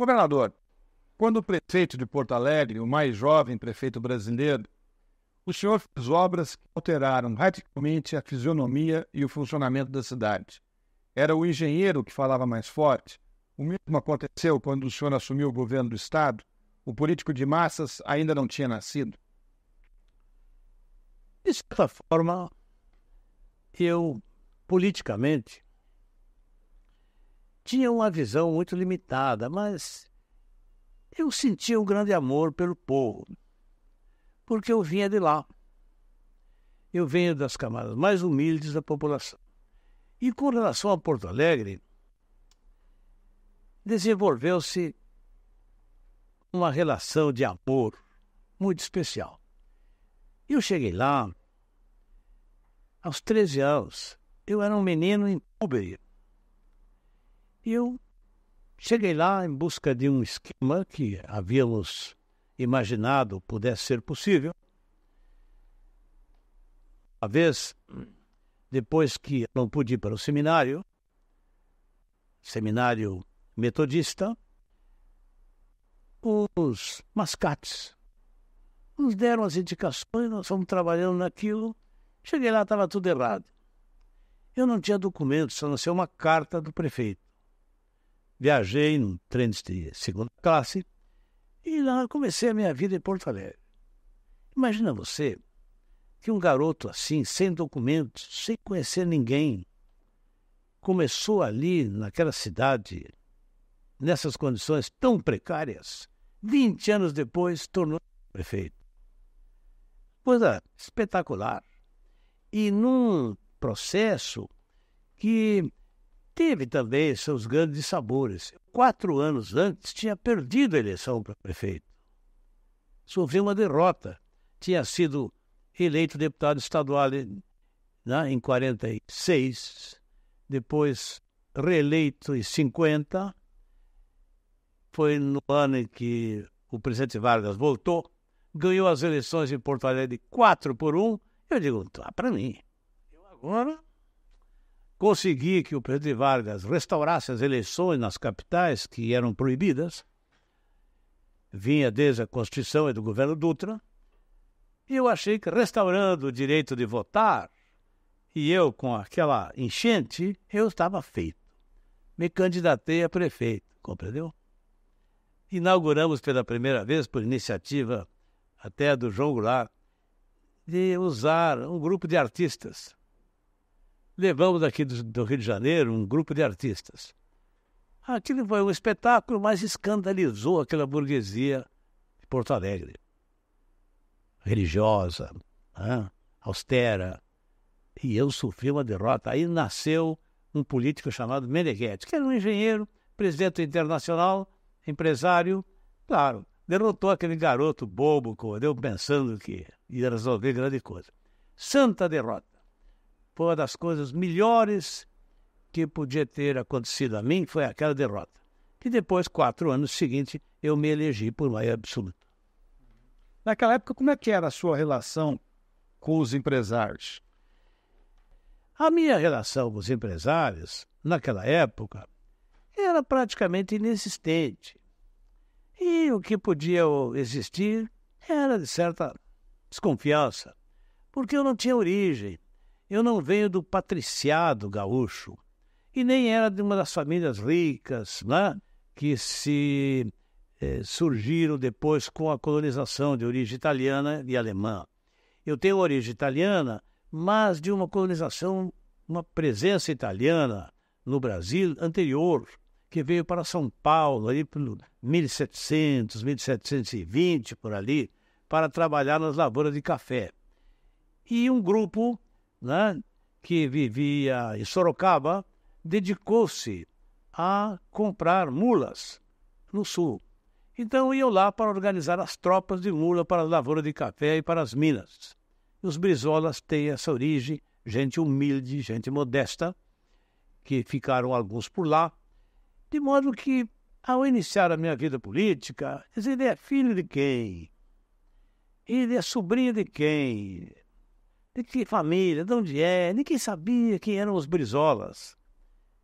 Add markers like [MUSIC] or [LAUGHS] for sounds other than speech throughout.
Governador, quando o prefeito de Porto Alegre, o mais jovem prefeito brasileiro, o senhor fez obras que alteraram radicalmente a fisionomia e o funcionamento da cidade. Era o engenheiro que falava mais forte. O mesmo aconteceu quando o senhor assumiu o governo do Estado. O político de massas ainda não tinha nascido. De certa forma, eu, politicamente, tinha uma visão muito limitada, mas eu sentia um grande amor pelo povo, porque eu vinha de lá. Eu venho das camadas mais humildes da população. E com relação a Porto Alegre, desenvolveu-se uma relação de amor muito especial. Eu cheguei lá aos 13 anos. Eu era um menino em Uber, e eu cheguei lá em busca de um esquema que havíamos imaginado pudesse ser possível. A vez, depois que não pude ir para o seminário, seminário metodista, os mascates nos deram as indicações, nós fomos trabalhando naquilo. Cheguei lá, estava tudo errado. Eu não tinha documentos, só não sei uma carta do prefeito viajei num trem de segunda classe e lá comecei a minha vida em Porto Alegre. Imagina você que um garoto assim, sem documentos, sem conhecer ninguém, começou ali naquela cidade, nessas condições tão precárias, 20 anos depois tornou prefeito. Coisa espetacular. E num processo que teve também seus grandes sabores. Quatro anos antes, tinha perdido a eleição para prefeito. Sofreu uma derrota. Tinha sido eleito deputado estadual né, em 46, depois reeleito em 50. Foi no ano em que o presidente Vargas voltou, ganhou as eleições em Porto Alegre 4 por 1. Eu digo, tá para mim. Eu agora consegui que o presidente Vargas restaurasse as eleições nas capitais que eram proibidas, vinha desde a Constituição e do governo Dutra, e eu achei que restaurando o direito de votar, e eu com aquela enchente, eu estava feito. Me candidatei a prefeito, compreendeu? Inauguramos pela primeira vez, por iniciativa até do João Goulart, de usar um grupo de artistas levamos aqui do, do Rio de Janeiro um grupo de artistas. Aquilo foi um espetáculo, mas escandalizou aquela burguesia de Porto Alegre. Religiosa, austera. E eu sofri uma derrota. Aí nasceu um político chamado Meneghetti, que era um engenheiro, presidente internacional, empresário. Claro, derrotou aquele garoto bobo, que eu pensando que ia resolver grande coisa. Santa derrota. Foi uma das coisas melhores que podia ter acontecido a mim, foi aquela derrota. Que depois, quatro anos seguintes, eu me elegi por maioria absoluta. Naquela época, como é que era a sua relação com os empresários? A minha relação com os empresários, naquela época, era praticamente inexistente. E o que podia existir era de certa desconfiança, porque eu não tinha origem, eu não venho do patriciado gaúcho e nem era de uma das famílias ricas né, que se eh, surgiram depois com a colonização de origem italiana e alemã. Eu tenho origem italiana, mas de uma colonização, uma presença italiana no Brasil anterior, que veio para São Paulo ali pelo 1700, 1720 por ali, para trabalhar nas lavouras de café. E um grupo né, que vivia em Sorocaba, dedicou-se a comprar mulas no sul. Então iam lá para organizar as tropas de mula para a lavoura de café e para as minas. E os brizolas têm essa origem, gente humilde, gente modesta, que ficaram alguns por lá, de modo que, ao iniciar a minha vida política, ele é filho de quem? Ele é sobrinho de quem? de que família, de onde é, ninguém sabia quem eram os Brizolas.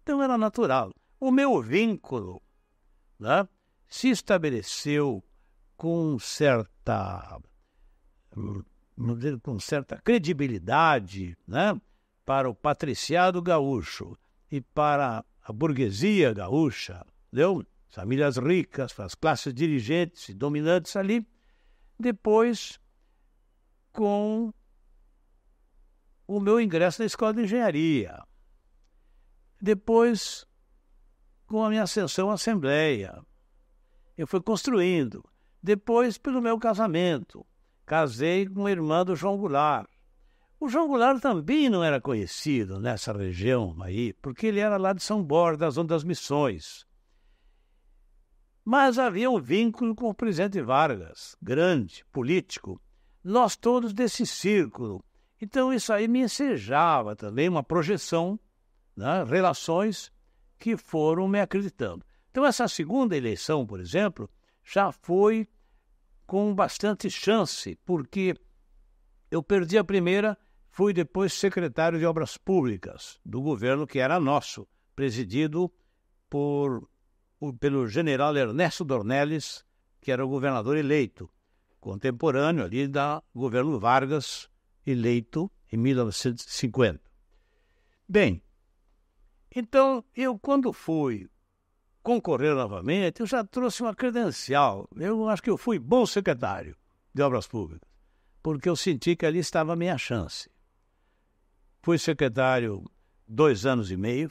Então era natural. O meu vínculo né, se estabeleceu com certa, hum, com certa credibilidade né, para o patriciado gaúcho e para a burguesia gaúcha, entendeu? famílias ricas, as classes dirigentes e dominantes ali, depois com o meu ingresso na escola de engenharia. Depois, com a minha ascensão à Assembleia, eu fui construindo. Depois, pelo meu casamento, casei com a irmã do João Goulart. O João Goulart também não era conhecido nessa região aí, porque ele era lá de São Borda, zona das Missões. Mas havia um vínculo com o presidente Vargas, grande, político. Nós todos desse círculo então, isso aí me ensejava também uma projeção, né, relações que foram me acreditando. Então, essa segunda eleição, por exemplo, já foi com bastante chance, porque eu perdi a primeira, fui depois secretário de Obras Públicas do governo que era nosso, presidido por, pelo general Ernesto Dornelles, que era o governador eleito, contemporâneo ali da governo Vargas, eleito em 1950. Bem, então eu, quando fui concorrer novamente, eu já trouxe uma credencial. Eu acho que eu fui bom secretário de Obras Públicas, porque eu senti que ali estava a minha chance. Fui secretário dois anos e meio,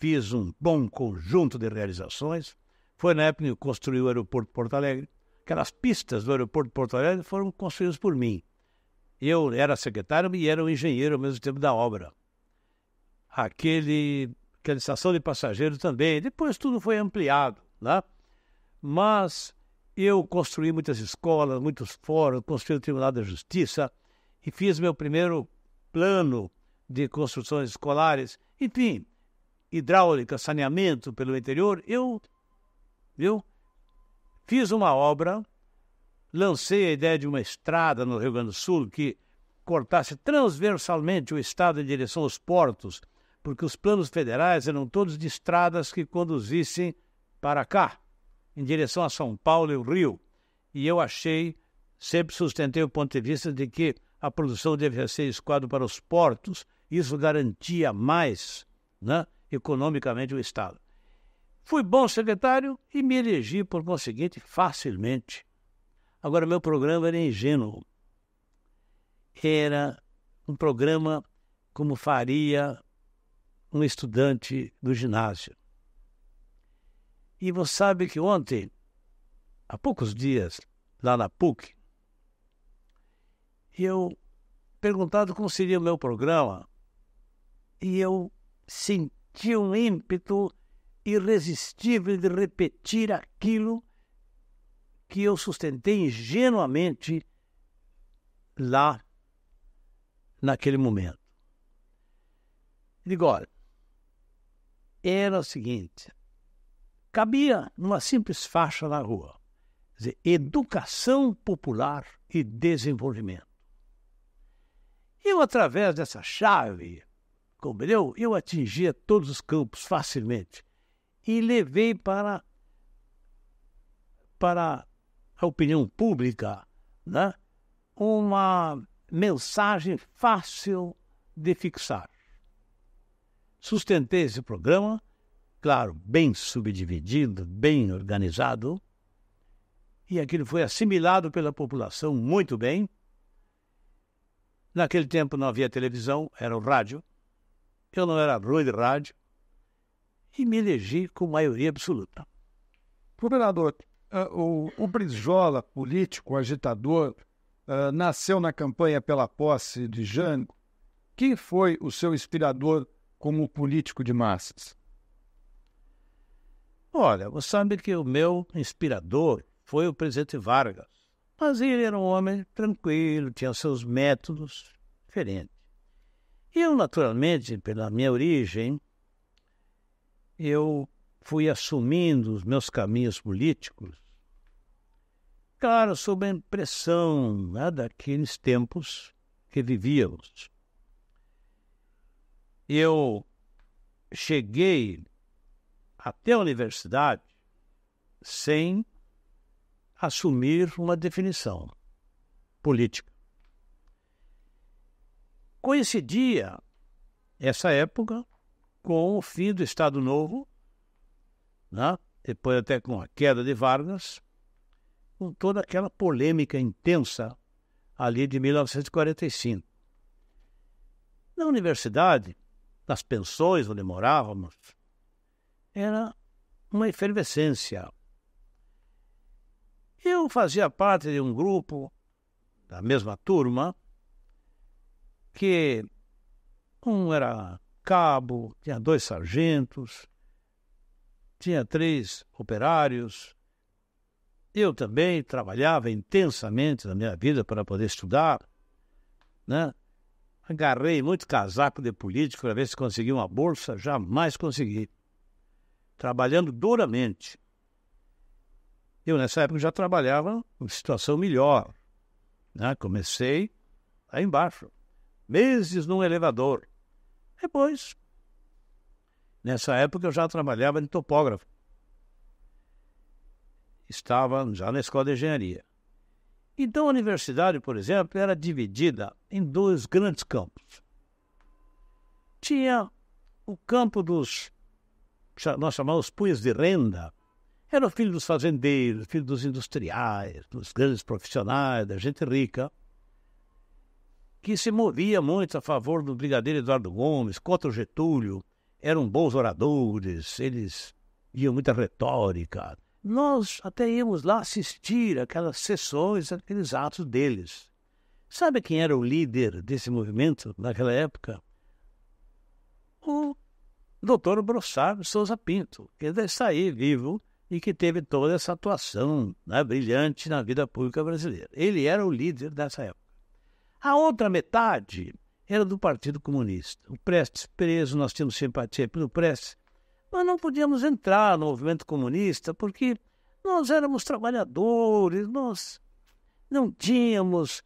fiz um bom conjunto de realizações. Foi na época que construí o aeroporto de Porto Alegre. Aquelas pistas do aeroporto de Porto Alegre foram construídas por mim eu era secretário e era um engenheiro ao mesmo tempo da obra. Aquele, aquela estação de passageiros também. Depois tudo foi ampliado, né? Mas eu construí muitas escolas, muitos fóruns, construí o Tribunal da Justiça e fiz meu primeiro plano de construções escolares. Enfim, hidráulica, saneamento pelo interior. Eu, eu fiz uma obra lancei a ideia de uma estrada no Rio Grande do Sul que cortasse transversalmente o estado em direção aos portos, porque os planos federais eram todos de estradas que conduzissem para cá, em direção a São Paulo e o Rio. E eu achei, sempre sustentei o ponto de vista de que a produção devia ser escoada para os portos, isso garantia mais né, economicamente o Estado. Fui bom secretário e me elegi, por conseguinte, facilmente Agora, meu programa era ingênuo. Era um programa como faria um estudante do ginásio. E você sabe que ontem, há poucos dias, lá na PUC, eu perguntado como seria o meu programa, e eu senti um ímpeto irresistível de repetir aquilo que eu sustentei ingenuamente lá naquele momento. Digo, olha, era o seguinte, cabia numa simples faixa na rua, dizer, educação popular e desenvolvimento. Eu, através dessa chave, compreendeu? Eu atingia todos os campos facilmente e levei para, para a opinião pública, né? uma mensagem fácil de fixar. Sustentei esse programa, claro, bem subdividido, bem organizado, e aquilo foi assimilado pela população muito bem. Naquele tempo não havia televisão, era o rádio. Eu não era ruim de rádio. E me elegi com maioria absoluta. Governador ah, o, o Brizola, político, agitador, uh, nasceu na campanha pela posse de Jango. Quem foi o seu inspirador como político de massas? Olha, você sabe que o meu inspirador foi o presidente Vargas. Mas ele era um homem tranquilo, tinha seus métodos diferentes. Eu, naturalmente, pela minha origem, eu fui assumindo os meus caminhos políticos claro sob a impressão né, daqueles tempos que vivíamos. Eu cheguei até a universidade sem assumir uma definição política. Coincidia essa época com o fim do Estado Novo, né? depois até com a queda de Vargas, com toda aquela polêmica intensa ali de 1945. Na universidade, nas pensões onde morávamos, era uma efervescência. Eu fazia parte de um grupo da mesma turma que um era cabo, tinha dois sargentos, tinha três operários, eu também trabalhava intensamente na minha vida para poder estudar, né? Agarrei muito casaco de político para ver se conseguia uma bolsa, jamais consegui. Trabalhando duramente. Eu, nessa época, já trabalhava em situação melhor. Né? Comecei aí embaixo, meses num elevador. Depois, nessa época, eu já trabalhava de topógrafo estava já na escola de engenharia. Então, a universidade, por exemplo, era dividida em dois grandes campos. Tinha o campo dos, nós chamamos punhos de renda, era o filho dos fazendeiros, filho dos industriais, dos grandes profissionais, da gente rica, que se movia muito a favor do brigadeiro Eduardo Gomes, contra o Getúlio, eram bons oradores, eles iam muita retórica, nós até íamos lá assistir aquelas sessões, aqueles atos deles. Sabe quem era o líder desse movimento naquela época? O doutor Brossard Souza Pinto, que ainda está aí vivo e que teve toda essa atuação né, brilhante na vida pública brasileira. Ele era o líder dessa época. A outra metade era do Partido Comunista. O Prestes preso, nós tínhamos simpatia pelo Prestes, nós não podíamos entrar no movimento comunista porque nós éramos trabalhadores, nós não tínhamos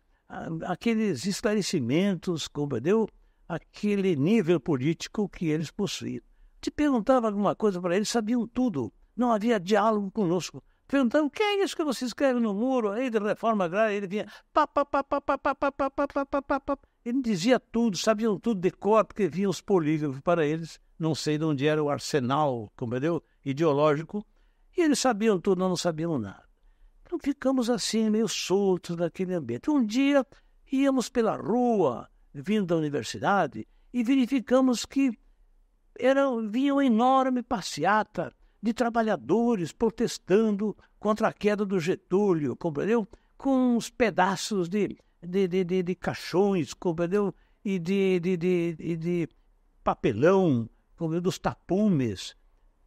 aqueles esclarecimentos, compreendeu? Aquele nível político que eles possuíam. Te perguntava alguma coisa para eles, sabiam tudo. Não havia diálogo conosco. Perguntavam, que é isso que você escreve no muro aí de reforma agrária? Ele vinha, pá, pá, pá, pá, pá, pá, pá, pá, pá, pá, pá, pá, pá. Ele dizia tudo, sabiam tudo de cor, porque vinham os polígrafos para eles, não sei de onde era o arsenal, compreendeu? É, ideológico. E eles sabiam tudo, nós não sabiam nada. Então ficamos assim, meio soltos naquele ambiente. Um dia íamos pela rua, vindo da universidade, e verificamos que era, vinha uma enorme passeata de trabalhadores protestando contra a queda do Getúlio, compreendeu? Com uns pedaços de de, de, de, de caixões, compreendeu? E de, de, de, de, de papelão, compreendeu? Dos tapumes,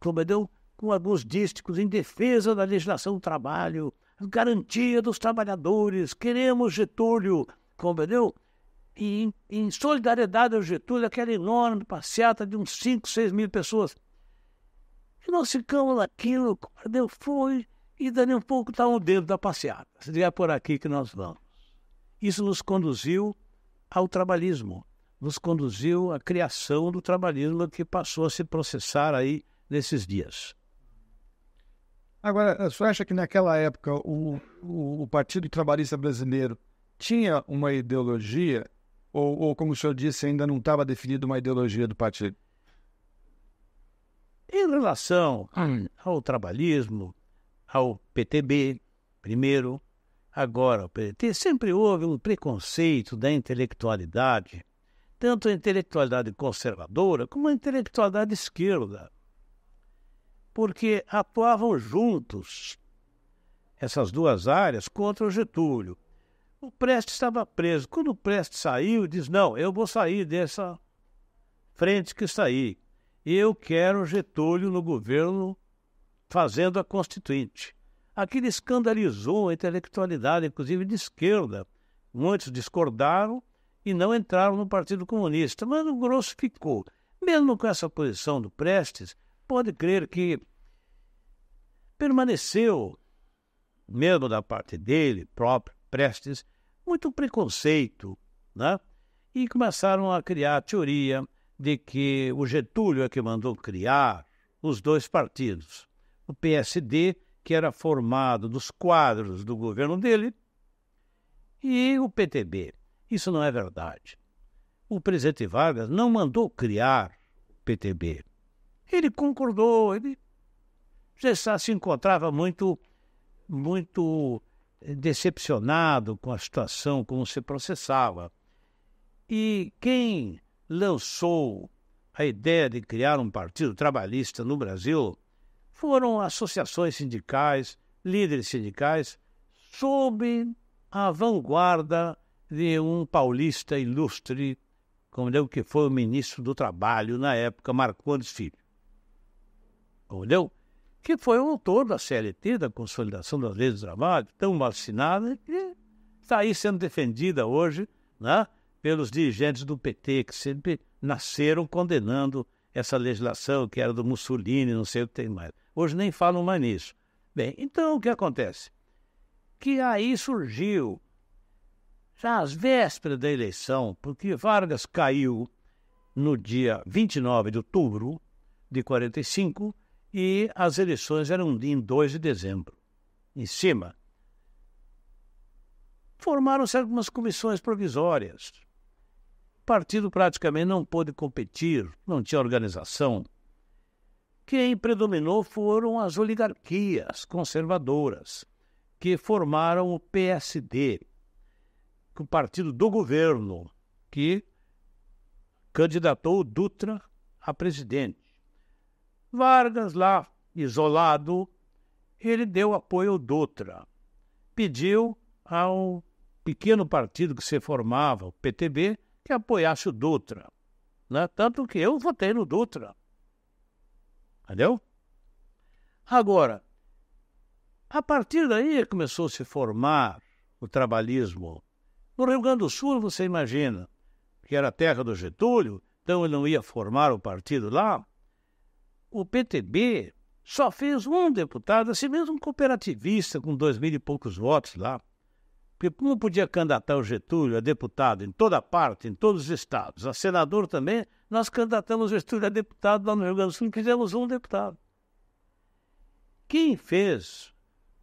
compreendeu? Com alguns dísticos em defesa da legislação do trabalho, garantia dos trabalhadores, queremos Getúlio, compreendeu? E em, em solidariedade ao Getúlio, aquela enorme passeata de uns 5, 6 mil pessoas. E nós ficamos naquilo, compreendeu? Foi, e dali tá um pouco estavam dentro da passeata. Se é por aqui que nós vamos. Isso nos conduziu ao trabalhismo, nos conduziu à criação do trabalhismo que passou a se processar aí nesses dias. Agora, você acha que naquela época o, o, o Partido Trabalhista Brasileiro tinha uma ideologia? Ou, ou, como o senhor disse, ainda não estava definida uma ideologia do partido? Em relação hum. ao trabalhismo, ao PTB, primeiro, Agora, o PT sempre houve um preconceito da intelectualidade, tanto a intelectualidade conservadora como a intelectualidade esquerda, porque atuavam juntos essas duas áreas contra o Getúlio. O Prestes estava preso. Quando o Prestes saiu, diz: Não, eu vou sair dessa frente que está aí. Eu quero Getúlio no governo fazendo a Constituinte. Aquilo escandalizou a intelectualidade, inclusive de esquerda. Muitos discordaram e não entraram no Partido Comunista, mas o grosso ficou. Mesmo com essa posição do Prestes, pode crer que permaneceu, mesmo da parte dele, próprio Prestes, muito preconceito, né? E começaram a criar a teoria de que o Getúlio é que mandou criar os dois partidos, o PSD que era formado dos quadros do governo dele e o PTB. Isso não é verdade. O presidente Vargas não mandou criar o PTB. Ele concordou, ele já se encontrava muito, muito decepcionado com a situação, como se processava. E quem lançou a ideia de criar um partido trabalhista no Brasil foram associações sindicais, líderes sindicais, sob a vanguarda de um paulista ilustre, como deu que foi o ministro do Trabalho na época, Marcondes Filho. deu Que foi o autor da CLT, da Consolidação das Leis do Trabalho, tão vacinada, que está aí sendo defendida hoje né, pelos dirigentes do PT, que sempre nasceram condenando essa legislação que era do Mussolini, não sei o que tem mais. Hoje nem falam mais nisso. Bem, então o que acontece? Que aí surgiu, já às vésperas da eleição, porque Vargas caiu no dia 29 de outubro de 45 e as eleições eram em 2 de dezembro, em cima. Formaram-se algumas comissões provisórias. O partido praticamente não pôde competir, não tinha organização. Quem predominou foram as oligarquias conservadoras, que formaram o PSD, o partido do governo, que candidatou Dutra a presidente. Vargas, lá isolado, ele deu apoio ao Dutra. Pediu ao pequeno partido que se formava, o PTB, que apoiasse o Dutra. Né? Tanto que eu votei no Dutra. Entendeu? Agora, a partir daí começou a se formar o trabalhismo. No Rio Grande do Sul, você imagina, que era a terra do Getúlio, então ele não ia formar o partido lá. O PTB só fez um deputado, assim mesmo cooperativista, com dois mil e poucos votos lá. Porque como podia candidatar o Getúlio a deputado em toda parte, em todos os estados, a senador também, nós candidatamos o Getúlio a deputado lá no Rio Grande do Sul, fizemos um deputado. Quem fez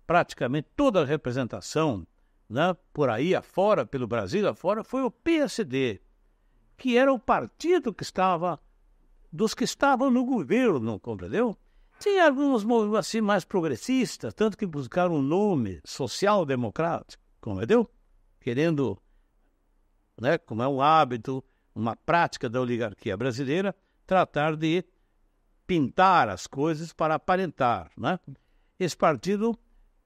praticamente toda a representação né, por aí afora, pelo Brasil afora, foi o PSD, que era o partido que estava, dos que estavam no governo, compreendeu? Tinha alguns assim mais progressistas, tanto que buscaram um nome social-democrático. Compreendeu? É Querendo, né, como é um hábito, uma prática da oligarquia brasileira, tratar de pintar as coisas para aparentar. Né? Esse partido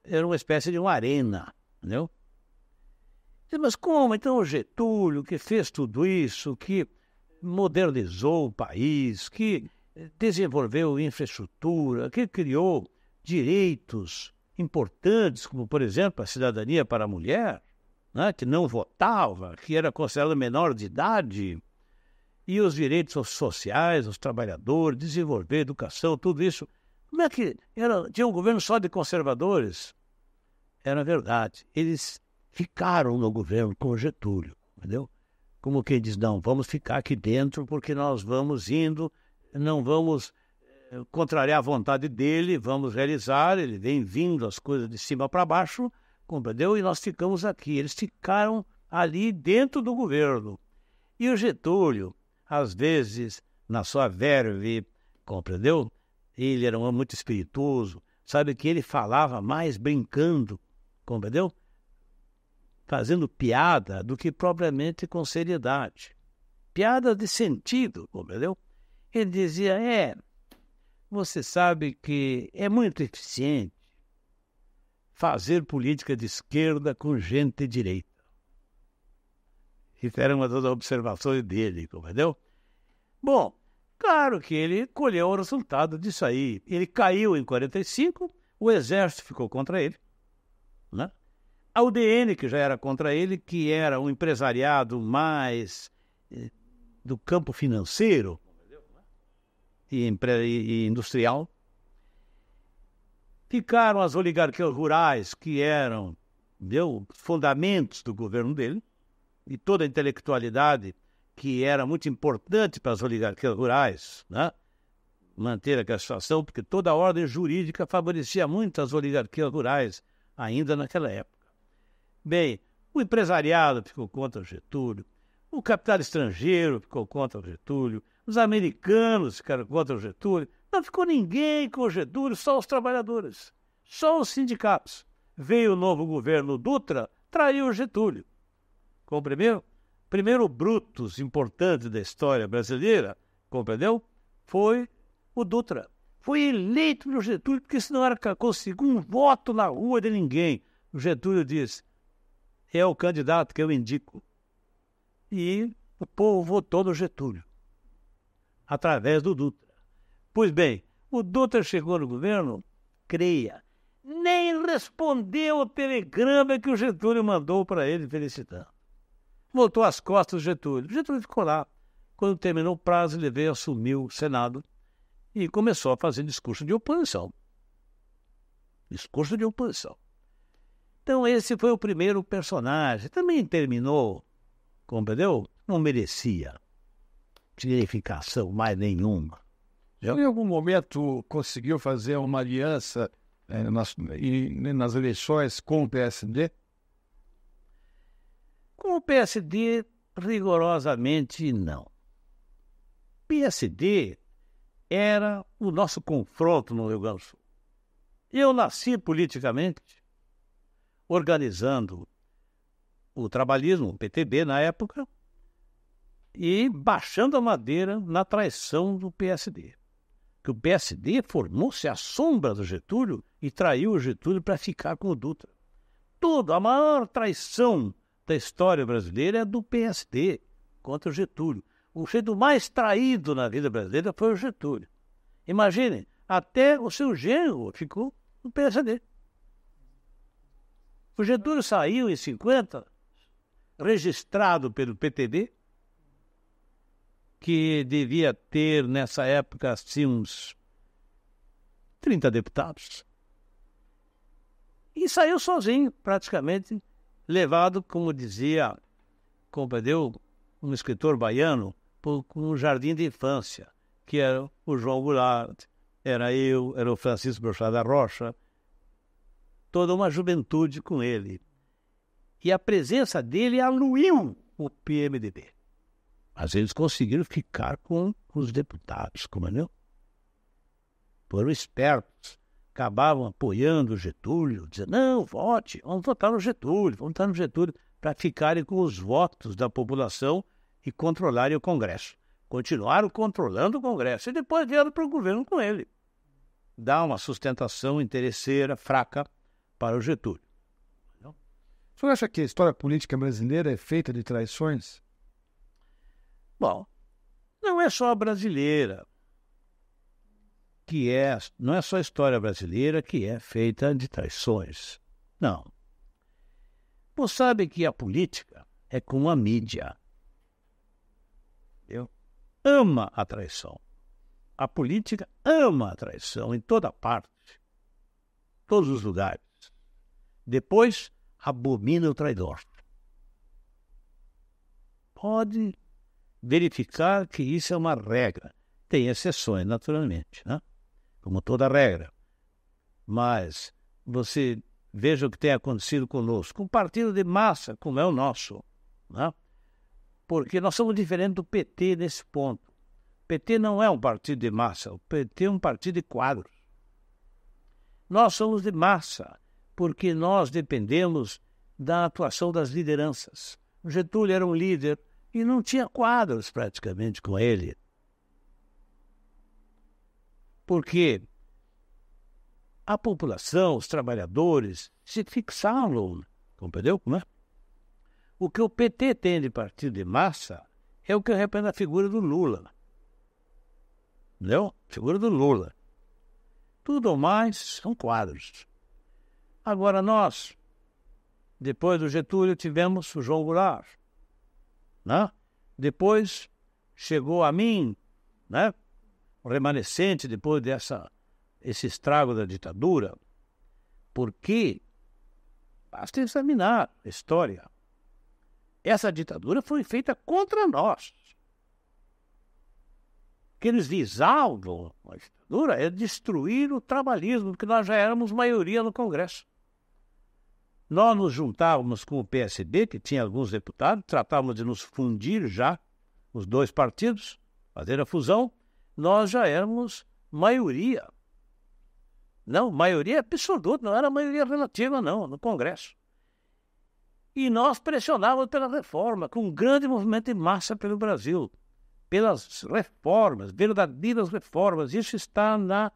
era uma espécie de uma arena. Entendeu? Mas como? Então o Getúlio, que fez tudo isso, que modernizou o país, que desenvolveu infraestrutura, que criou direitos importantes, como, por exemplo, a cidadania para a mulher, né, que não votava, que era considerada menor de idade, e os direitos sociais, os trabalhadores, desenvolver educação, tudo isso. Como é que era, tinha um governo só de conservadores? Era verdade. Eles ficaram no governo com Getúlio, entendeu? Como quem diz, não, vamos ficar aqui dentro porque nós vamos indo, não vamos é, contrariar a vontade dele, vamos realizar, ele vem vindo as coisas de cima para baixo, compreendeu? E nós ficamos aqui. Eles ficaram ali dentro do governo. E o Getúlio, às vezes, na sua verve, compreendeu? Ele era um homem muito espirituoso, sabe que ele falava mais brincando, compreendeu? Fazendo piada do que propriamente com seriedade. Piada de sentido, compreendeu? Ele dizia, é, você sabe que é muito eficiente fazer política de esquerda com gente de direita. Isso era uma das observações dele, compreendeu? Bom, claro que ele colheu o resultado disso aí. Ele caiu em 45, o exército ficou contra ele, né? A UDN, que já era contra ele, que era um empresariado mais eh, do campo financeiro, e, e industrial. Ficaram as oligarquias rurais, que eram meu fundamentos do governo dele, e toda a intelectualidade que era muito importante para as oligarquias rurais, né? manter aquela situação porque toda a ordem jurídica favorecia muito as oligarquias rurais ainda naquela época. Bem, o empresariado ficou contra o Getúlio, o capital estrangeiro ficou contra o Getúlio, os americanos ficaram contra o Getúlio. Não ficou ninguém com o Getúlio, só os trabalhadores, só os sindicatos. Veio o novo governo Dutra, traiu o Getúlio. Com o primeiro, primeiro Brutus importante da história brasileira, compreendeu? Foi o Dutra. Foi eleito pelo Getúlio, porque senão era, conseguiu um voto na rua de ninguém. O Getúlio disse: é o candidato que eu indico. E o povo votou no Getúlio através do Dutra. Pois bem, o Dutra chegou no governo, creia, nem respondeu ao telegrama que o Getúlio mandou para ele felicitando. Voltou às costas do Getúlio. O Getúlio ficou lá. Quando terminou o prazo, ele veio assumiu o Senado e começou a fazer discurso de oposição. Discurso de oposição. Então, esse foi o primeiro personagem. Também terminou, compreendeu? Não merecia significação mais nenhuma. Já em algum momento conseguiu fazer uma aliança é, nas, e, né, nas eleições com o PSD? Com o PSD, rigorosamente não. PSD era o nosso confronto no Rio Grande do Sul. Eu nasci politicamente organizando o trabalhismo, o PTB na época, e baixando a madeira na traição do PSD. Que o PSD formou-se à sombra do Getúlio e traiu o Getúlio para ficar com o Dutra. Tudo, a maior traição da história brasileira é do PSD contra o Getúlio. O jeito mais traído na vida brasileira foi o Getúlio. Imagine, até o seu genro ficou no PSD. O Getúlio saiu em 50, registrado pelo PTB, que devia ter nessa época assim, uns 30 deputados. E saiu sozinho, praticamente, levado, como dizia, compreendeu, um escritor baiano, por um jardim de infância, que era o João Goulart, era eu, era o Francisco da Rocha, toda uma juventude com ele. E a presença dele aluiu o PMDB. Mas eles conseguiram ficar com os deputados, como é, não? Né? Foram espertos. Acabavam apoiando o Getúlio, dizendo, não, vote, vamos votar no Getúlio, vamos votar no Getúlio, para ficarem com os votos da população e controlarem o Congresso. Continuaram controlando o Congresso e depois vieram para o governo com ele. Dá uma sustentação interesseira, fraca, para o Getúlio. O senhor acha que a história política brasileira é feita de traições? Bom, não é só a brasileira que é, não é só a história brasileira que é feita de traições. Não. Você sabe que a política é como a mídia. Eu ama a traição. A política ama a traição em toda parte, todos os lugares. Depois abomina o traidor. Pode verificar que isso é uma regra. Tem exceções, naturalmente, né? como toda regra. Mas você veja o que tem acontecido conosco. Um partido de massa, como é o nosso. Né? Porque nós somos diferentes do PT nesse ponto. O PT não é um partido de massa, o PT é um partido de quadros. Nós somos de massa, porque nós dependemos da atuação das lideranças. Getúlio era um líder, e não tinha quadros praticamente com ele. Porque a população, os trabalhadores, se fixaram, compreendeu? Né? O que o PT tem de partido de massa é o que representa a figura do Lula. Entendeu? Figura do Lula. Tudo mais são quadros. Agora nós, depois do Getúlio, tivemos o João Goulart, né? Depois chegou a mim, né? remanescente depois dessa esse estrago da ditadura, porque basta examinar a história. Essa ditadura foi feita contra nós. O que eles visavam a ditadura é destruir o trabalhismo, porque nós já éramos maioria no Congresso. Nós nos juntávamos com o PSB, que tinha alguns deputados, tratávamos de nos fundir já, os dois partidos, fazer a fusão, nós já éramos maioria. Não, maioria absoluta, não era maioria relativa, não, no Congresso. E nós pressionávamos pela reforma, com um grande movimento em massa pelo Brasil, pelas reformas, verdadeiras reformas. Isso está na,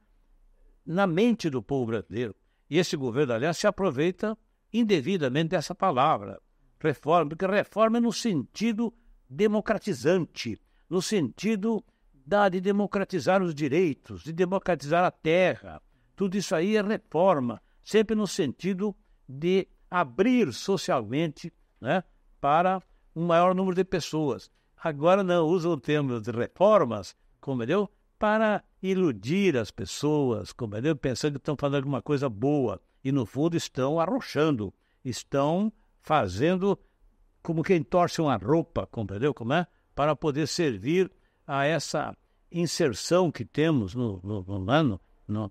na mente do povo brasileiro. E esse governo, aliás, se aproveita indevidamente essa palavra, reforma, porque reforma é no sentido democratizante, no sentido da, de democratizar os direitos, de democratizar a terra. Tudo isso aí é reforma, sempre no sentido de abrir socialmente né, para um maior número de pessoas. Agora não usam o termo de reformas, compreendeu? Para iludir as pessoas, compreendeu? Pensando que estão falando alguma coisa boa e, no fundo, estão arrochando, estão fazendo como quem torce uma roupa, compreendeu como é? Para poder servir a essa inserção que temos no, no, no, no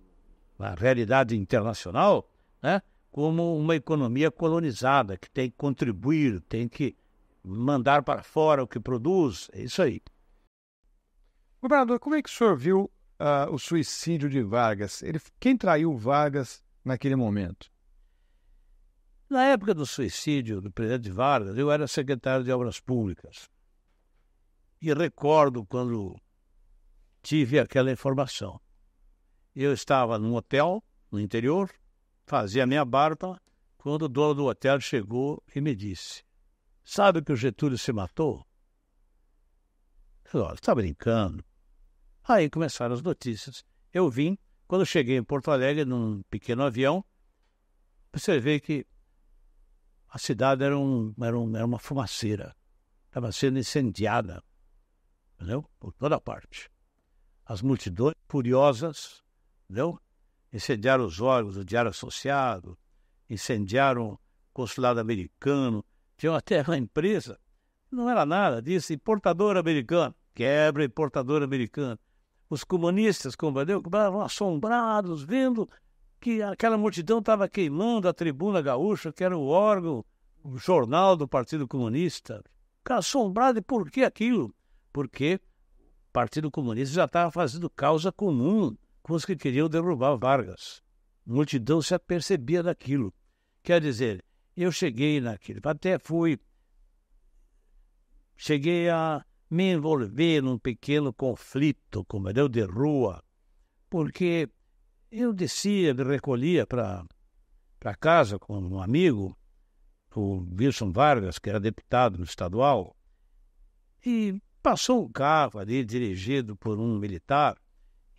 na realidade internacional, né? como uma economia colonizada, que tem que contribuir, tem que mandar para fora o que produz, é isso aí. Governador, como é que o senhor viu uh, o suicídio de Vargas? Ele, quem traiu Vargas naquele momento. Na época do suicídio do presidente Vargas, eu era secretário de Obras Públicas. E recordo quando tive aquela informação. Eu estava num hotel no interior, fazia minha barba, quando o dono do hotel chegou e me disse: Sabe que o Getúlio se matou? Eu falei: está brincando. Aí começaram as notícias. Eu vim, quando eu cheguei em Porto Alegre, num pequeno avião, percebi que a cidade era, um, era, um, era uma fumaceira. Estava sendo incendiada, entendeu? Por toda parte. As multidões furiosas, entendeu? Incendiaram os órgãos do Diário Associado, incendiaram o consulado americano, tinham até uma empresa, não era nada Disse: importador americano, quebra importador americano os comunistas, compreendeu? Estavam assombrados, vendo que aquela multidão estava queimando a Tribuna Gaúcha, que era o órgão, o jornal do Partido Comunista. Ficaram assombrados, e por que aquilo? Porque o Partido Comunista já estava fazendo causa comum com os que queriam derrubar Vargas. A multidão se apercebia daquilo. Quer dizer, eu cheguei naquilo, até fui. Cheguei a me envolver num pequeno conflito, como eu de rua, porque eu descia, me recolhia para casa com um amigo, o Wilson Vargas, que era deputado estadual, e passou um carro ali dirigido por um militar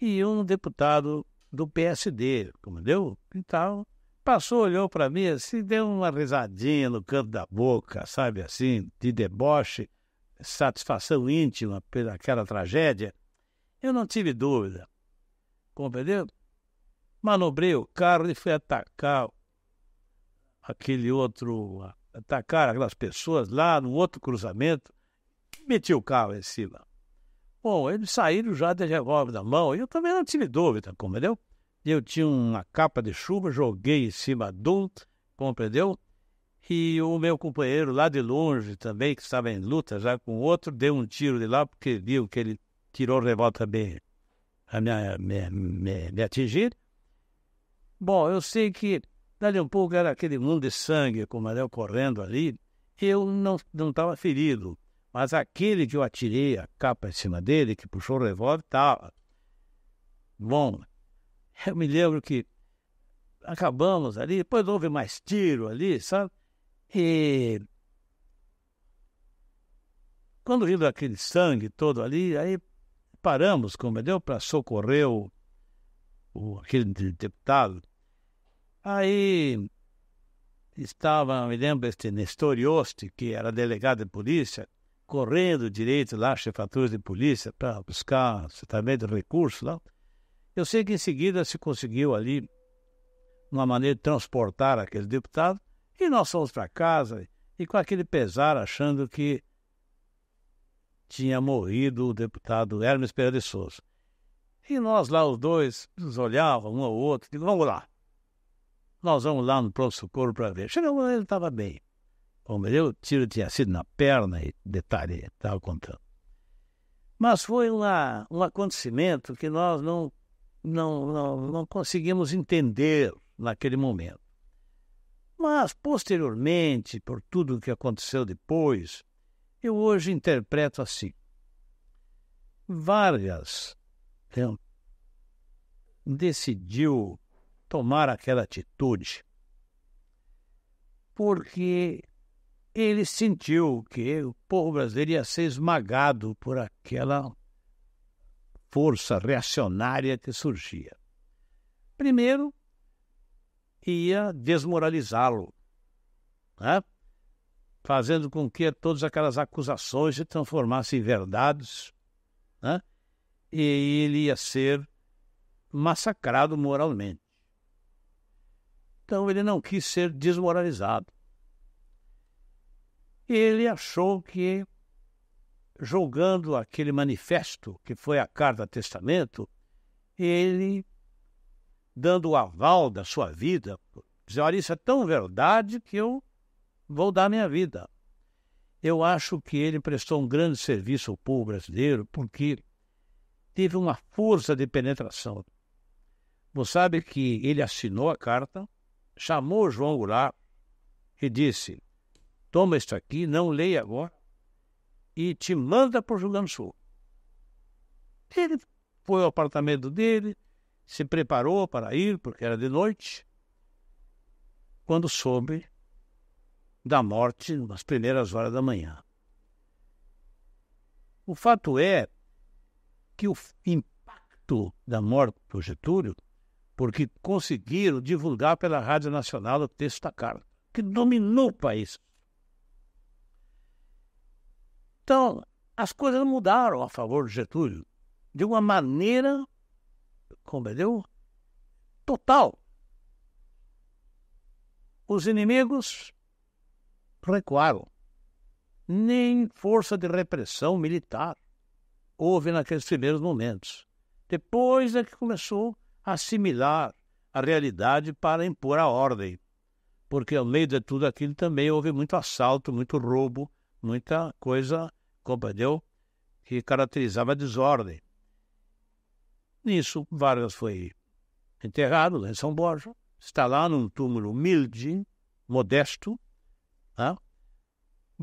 e um deputado do PSD, como deu? Então, passou, olhou para mim assim, deu uma risadinha no canto da boca, sabe assim, de deboche satisfação íntima pelaquela tragédia, eu não tive dúvida. Compreendeu? Manobrei o carro e fui atacar aquele outro, atacar aquelas pessoas lá no outro cruzamento, meti o carro em cima. Bom, eles saíram já de revólver na mão eu também não tive dúvida, compreendeu? Eu tinha uma capa de chuva, joguei em cima do, compreendeu? E o meu companheiro lá de longe também, que estava em luta já com outro, deu um tiro de lá porque viu que ele tirou o revólver também a minha, me, me, me atingir. Bom, eu sei que dali um pouco era aquele mundo de sangue com o Manel correndo ali. Eu não estava ferido, mas aquele que eu atirei a capa em cima dele, que puxou o revólver, estava. Bom, eu me lembro que acabamos ali, depois houve mais tiro ali, sabe? E quando viu aquele sangue todo ali, aí paramos, é, deu Para socorrer o, o, aquele deputado. Aí estava, me lembro, este Nestor Ioste, que era delegado de polícia, correndo direito lá, chefatura de polícia, para buscar certamente recursos lá. Eu sei que em seguida se conseguiu ali, uma maneira de transportar aquele deputado, e nós fomos para casa e com aquele pesar, achando que tinha morrido o deputado Hermes Pereira de Souza. E nós lá, os dois, nos olhavam um ao outro, digo, vamos lá. Nós vamos lá no pronto-socorro para ver. Chegamos lá, ele estava bem. Bom, o tiro tinha sido na perna, e detalhe, estava contando. Mas foi uma, um acontecimento que nós não, não, não, não conseguimos entender naquele momento. Mas, posteriormente, por tudo o que aconteceu depois, eu hoje interpreto assim. Vargas então, decidiu tomar aquela atitude porque ele sentiu que o povo brasileiro ia ser esmagado por aquela força reacionária que surgia. Primeiro, ia desmoralizá-lo, né? fazendo com que todas aquelas acusações se transformassem em verdades, né? e ele ia ser massacrado moralmente. Então ele não quis ser desmoralizado. Ele achou que, jogando aquele manifesto que foi a carta testamento, ele dando o aval da sua vida. Dizer, olha, isso é tão verdade que eu vou dar minha vida. Eu acho que ele prestou um grande serviço ao povo brasileiro porque teve uma força de penetração. Você sabe que ele assinou a carta, chamou João Goulart e disse: Toma isso aqui, não leia agora, e te manda para o Rio Grande do Sul. Ele foi ao apartamento dele, se preparou para ir, porque era de noite, quando soube da morte nas primeiras horas da manhã. O fato é que o impacto da morte do Getúlio, porque conseguiram divulgar pela Rádio Nacional o texto da carta, que dominou o país. Então, as coisas mudaram a favor do Getúlio de uma maneira compreendeu? Total. Os inimigos recuaram. Nem força de repressão militar houve naqueles primeiros momentos. Depois é que começou a assimilar a realidade para impor a ordem. Porque, ao meio de tudo aquilo, também houve muito assalto, muito roubo, muita coisa, compreendeu? Que caracterizava a desordem. Nisso, Vargas foi enterrado né, em São Borja, está lá num túmulo humilde, modesto, né?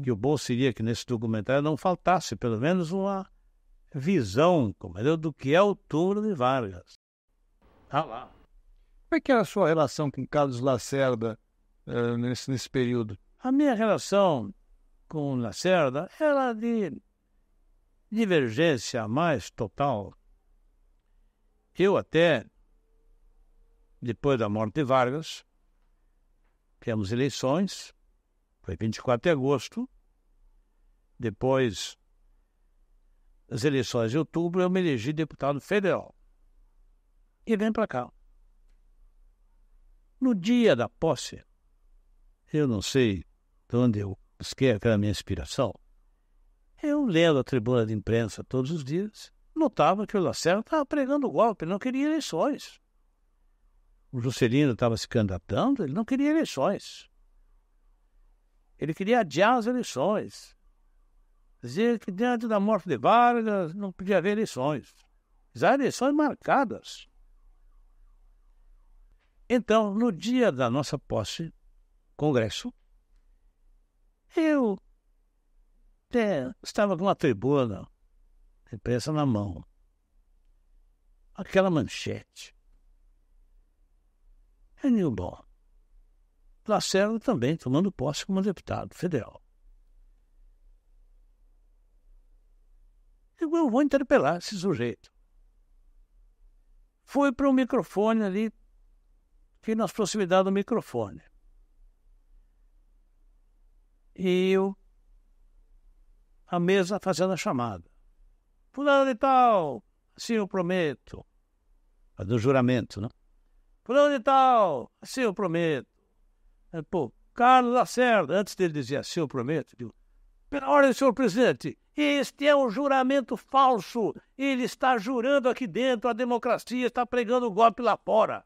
e o bom seria que nesse documentário não faltasse pelo menos uma visão compreendeu, é, do que é o túmulo de Vargas. Está lá. Como é que era a sua relação com Carlos Lacerda eh, nesse, nesse período? A minha relação com Lacerda era de divergência mais total. Eu até, depois da morte de Vargas, temos eleições, foi 24 de agosto, depois das eleições de outubro, eu me elegi deputado federal. E vem para cá. No dia da posse, eu não sei de onde eu busquei aquela minha inspiração, eu lendo a tribuna de imprensa todos os dias, notava que o Lacerda estava pregando golpe, não queria eleições. O Juscelino estava se candidatando, ele não queria eleições. Ele queria adiar as eleições. Dizia que diante da morte de Vargas não podia haver eleições. Já eleições marcadas. Então, no dia da nossa posse, congresso, eu é, estava com uma tribuna imprensa na mão. Aquela manchete. É Nilbon. Lacerda também tomando posse como deputado federal. Eu vou interpelar esse sujeito. Foi para o um microfone ali, fiquei nas proximidades do microfone. E eu, a mesa fazendo a chamada. Fulano de tal, assim eu prometo. A do juramento, né? Fulano de tal, assim eu prometo. É, pô, Carlos Lacerda, antes dele dizer assim eu prometo, digo, pela ordem, senhor presidente, este é um juramento falso. Ele está jurando aqui dentro, a democracia está pregando o golpe lá fora.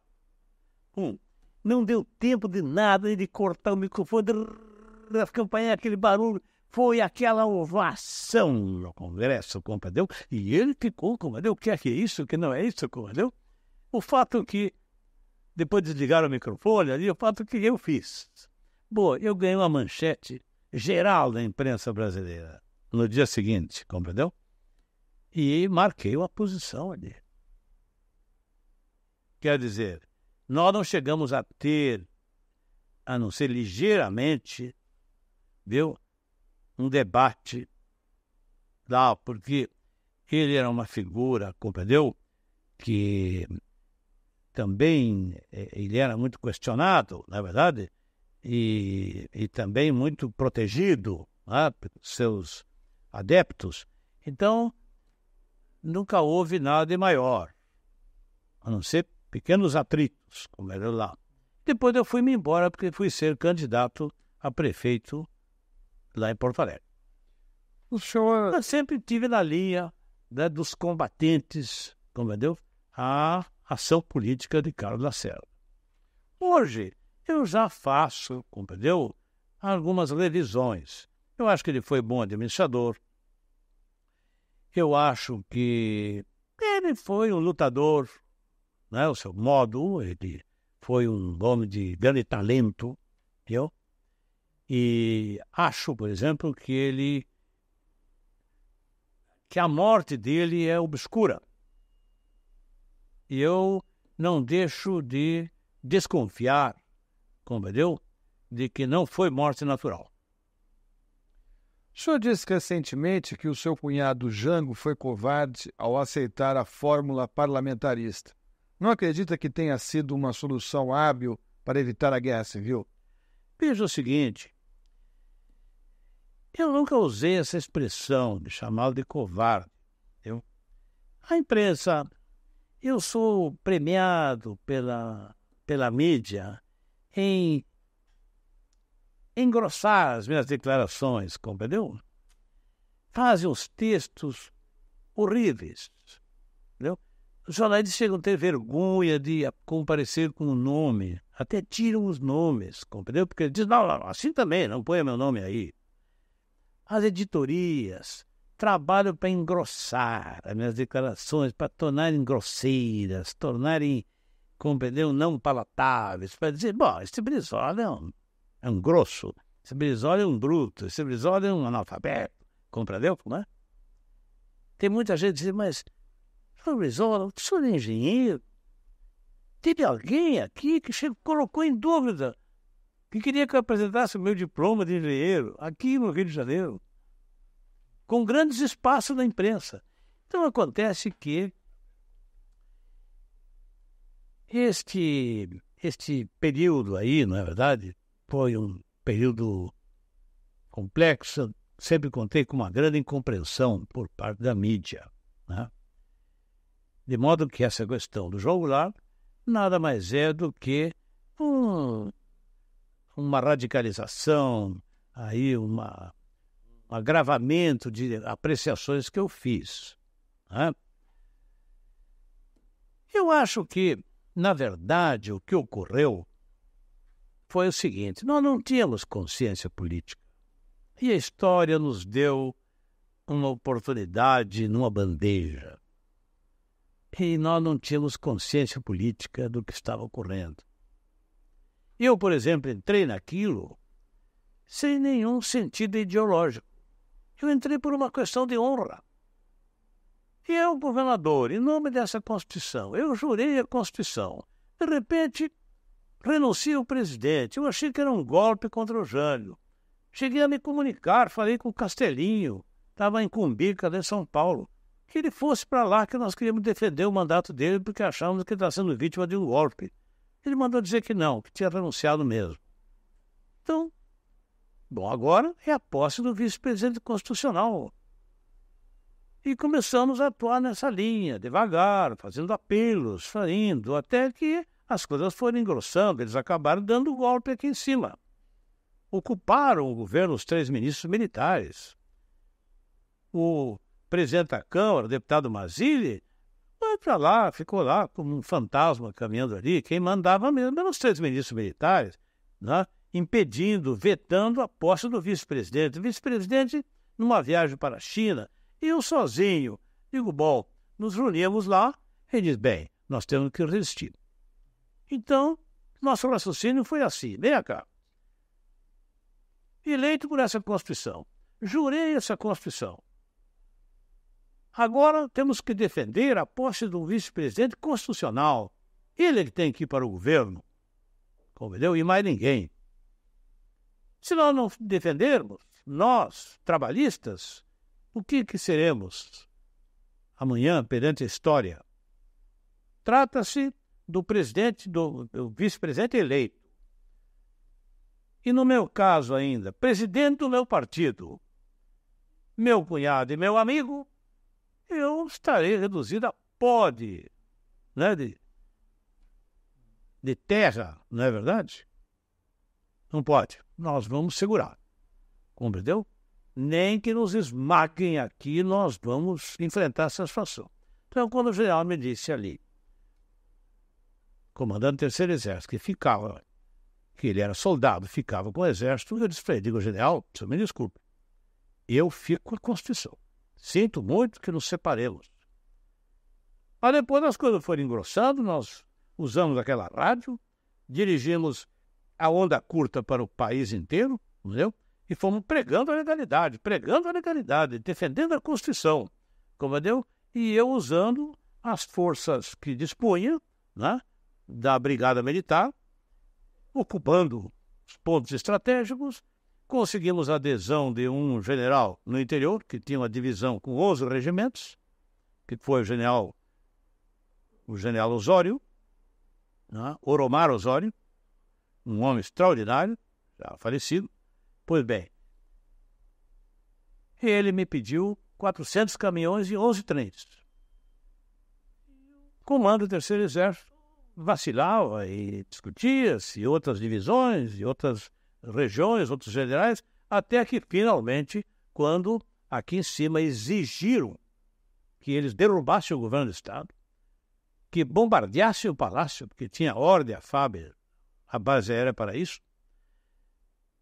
Hum, não deu tempo de nada de cortar o microfone, das campanhas aquele barulho. Foi aquela ovação no Congresso, compreendeu? E ele ficou, compreendeu? O que é que é isso? O que não é isso, compreendeu? O fato que, depois desligaram o microfone ali, o fato que eu fiz. Bom, eu ganhei uma manchete geral da imprensa brasileira no dia seguinte, compreendeu? E marquei uma posição ali. Quer dizer, nós não chegamos a ter, a não ser ligeiramente, viu, um debate lá, porque ele era uma figura, compreendeu? Que também eh, ele era muito questionado, na é verdade, e, e também muito protegido né, pelos seus adeptos. Então, nunca houve nada de maior, a não ser pequenos atritos, como era lá. Depois eu fui me embora porque fui ser candidato a prefeito lá em Porto Alegre. O senhor. É eu sempre tive na linha né, dos combatentes, compreendeu? É, a ação política de Carlos Lacerda. Hoje, eu já faço, compreendeu? É, algumas revisões. Eu acho que ele foi bom administrador. Eu acho que ele foi um lutador, né, o seu modo, ele foi um homem de grande talento, entendeu? E acho, por exemplo, que ele que a morte dele é obscura. E eu não deixo de desconfiar, compreendeu? De que não foi morte natural. O senhor disse recentemente que o seu cunhado Jango foi covarde ao aceitar a fórmula parlamentarista. Não acredita que tenha sido uma solução hábil para evitar a guerra civil? Veja o seguinte: eu nunca usei essa expressão, chamá-lo de covarde. Eu, a imprensa, eu sou premiado pela, pela mídia em engrossar as minhas declarações, compreendeu? Fazem os textos horríveis, entendeu? Os jornalistas chegam a ter vergonha de comparecer com o nome, até tiram os nomes, compreendeu? Porque diz, não, não, assim também, não ponha meu nome aí as editorias trabalham para engrossar as minhas declarações, para tornarem grosseiras, tornarem, compreendeu, não palatáveis, para dizer, bom, esse Brizola é um, é um grosso, esse Brizola é um bruto, esse Brizola é um analfabeto, compreendeu como é? Tem muita gente que diz, mas, o Brizola, o senhor é engenheiro? Teve alguém aqui que chegou, colocou em dúvida que queria que eu apresentasse o meu diploma de engenheiro aqui no Rio de Janeiro, com grandes espaços na imprensa. Então acontece que este, este período aí, não é verdade? Foi um período complexo, sempre contei com uma grande incompreensão por parte da mídia. Né? De modo que essa questão do jogo lá nada mais é do que um uma radicalização, aí uma, um agravamento de apreciações que eu fiz. Né? Eu acho que, na verdade, o que ocorreu foi o seguinte: nós não tínhamos consciência política. E a história nos deu uma oportunidade numa bandeja. E nós não tínhamos consciência política do que estava ocorrendo. Eu, por exemplo, entrei naquilo sem nenhum sentido ideológico. Eu entrei por uma questão de honra. E eu, governador, em nome dessa Constituição, eu jurei a Constituição. De repente, renuncia o presidente. Eu achei que era um golpe contra o Jânio. Cheguei a me comunicar, falei com o Castelinho, estava em Cumbica, em né, São Paulo, que ele fosse para lá, que nós queríamos defender o mandato dele, porque achávamos que ele está sendo vítima de um golpe. Ele mandou dizer que não, que tinha renunciado mesmo. Então, bom, agora é a posse do vice-presidente constitucional. E começamos a atuar nessa linha, devagar, fazendo apelos, saindo, até que as coisas foram engrossando, eles acabaram dando o golpe aqui em cima. Ocuparam o governo os três ministros militares. O presidente da Câmara, o deputado Mazilli, foi para lá, ficou lá como um fantasma caminhando ali. Quem mandava mesmo eram os três ministros militares, né? impedindo, vetando a posse do vice-presidente. vice-presidente numa viagem para a China, e eu sozinho. Digo, bom, nos reunimos lá. Ele diz, bem, nós temos que resistir. Então, nosso raciocínio foi assim, vem cá. Eleito por essa Constituição, jurei essa Constituição, Agora temos que defender a posse do vice-presidente constitucional. Ele é que tem que ir para o governo. Compreendeu? E mais ninguém. Se nós não defendermos, nós, trabalhistas, o que, que seremos amanhã perante a história? Trata-se do presidente, do, do vice-presidente eleito. E no meu caso ainda, presidente do meu partido, meu cunhado e meu amigo, eu estarei reduzido a pó de, né, de, de terra, não é verdade? Não pode. Nós vamos segurar. Compreendeu? Nem que nos esmaguem aqui, nós vamos enfrentar essa situação. Então, quando o general me disse ali, comandante do terceiro exército, que ficava, que ele era soldado, ficava com o exército, eu disse para ele, digo, general, o senhor me desculpe, eu fico com a Constituição. Sinto muito que nos separemos. Mas depois as coisas foram engrossando, nós usamos aquela rádio, dirigimos a onda curta para o país inteiro, entendeu? E fomos pregando a legalidade, pregando a legalidade, defendendo a Constituição, entendeu? E eu usando as forças que dispunha, né, da Brigada Militar, ocupando os pontos estratégicos Conseguimos a adesão de um general no interior, que tinha uma divisão com 11 regimentos, que foi o general, o general Osório, né? Oromar Osório, um homem extraordinário, já falecido. Pois bem, ele me pediu 400 caminhões e 11 trens. Comando do Terceiro Exército vacilava e discutia se outras divisões e outras regiões, outros generais, até que finalmente, quando aqui em cima exigiram que eles derrubassem o governo do Estado, que bombardeassem o palácio, porque tinha ordem a Fábio, a base aérea para isso.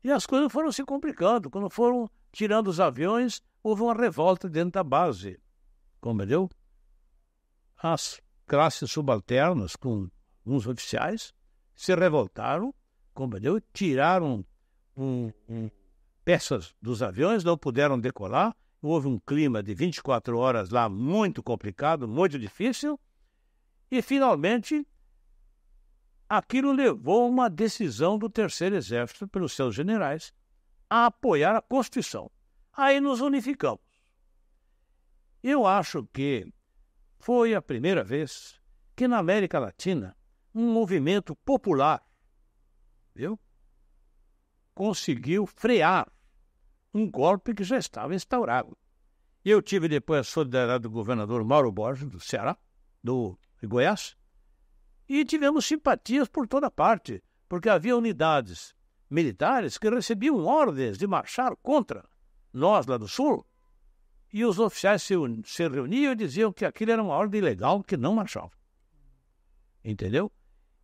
E as coisas foram se complicando. Quando foram tirando os aviões, houve uma revolta dentro da base. Compreendeu? As classes subalternas, com uns oficiais, se revoltaram, compreendeu? Tiraram um, um, peças dos aviões não puderam decolar. Houve um clima de 24 horas lá muito complicado, muito difícil. E, finalmente, aquilo levou uma decisão do Terceiro Exército, pelos seus generais, a apoiar a Constituição. Aí nos unificamos. Eu acho que foi a primeira vez que na América Latina um movimento popular, viu? conseguiu frear um golpe que já estava instaurado. eu tive depois a solidariedade do governador Mauro Borges, do Ceará, do Goiás, e tivemos simpatias por toda parte, porque havia unidades militares que recebiam ordens de marchar contra nós lá do Sul, e os oficiais se, se reuniam e diziam que aquilo era uma ordem ilegal que não marchava. Entendeu?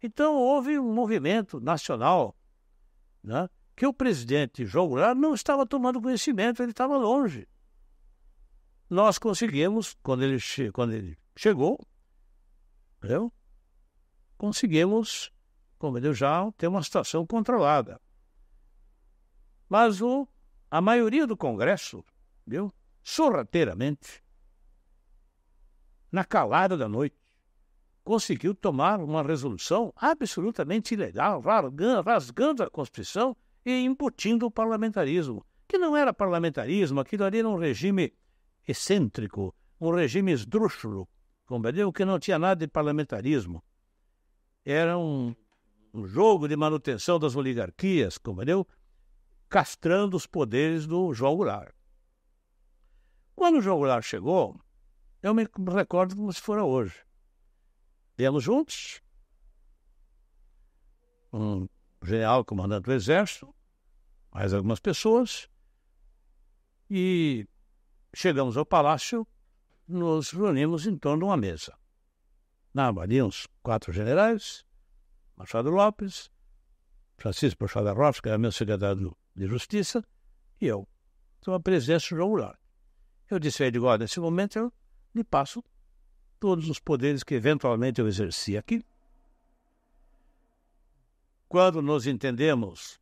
Então houve um movimento nacional né, que o presidente João Goulart não estava tomando conhecimento, ele estava longe. Nós conseguimos, quando ele, che quando ele chegou, entendeu? conseguimos, como eu já, ter uma situação controlada. Mas o, a maioria do Congresso, viu? sorrateiramente, na calada da noite, conseguiu tomar uma resolução absolutamente ilegal, rasgando a Constituição e imputindo o parlamentarismo, que não era parlamentarismo, aquilo ali era um regime excêntrico, um regime esdrúxulo, compreendeu? Que não tinha nada de parlamentarismo. Era um, um jogo de manutenção das oligarquias, compreendeu? Castrando os poderes do João Goulart. Quando o João Goulart chegou, eu me recordo como se fora hoje. Viemos juntos, um general comandante do exército, mais algumas pessoas, e chegamos ao palácio, nos reunimos em torno de uma mesa. Na Bahia, uns quatro generais, Machado Lopes, Francisco Machado Arroz, que era meu secretário de Justiça, e eu. Então, a presença do João Goulart. Eu disse a ele, nesse momento eu lhe passo todos os poderes que eventualmente eu exerci aqui. Quando nos entendemos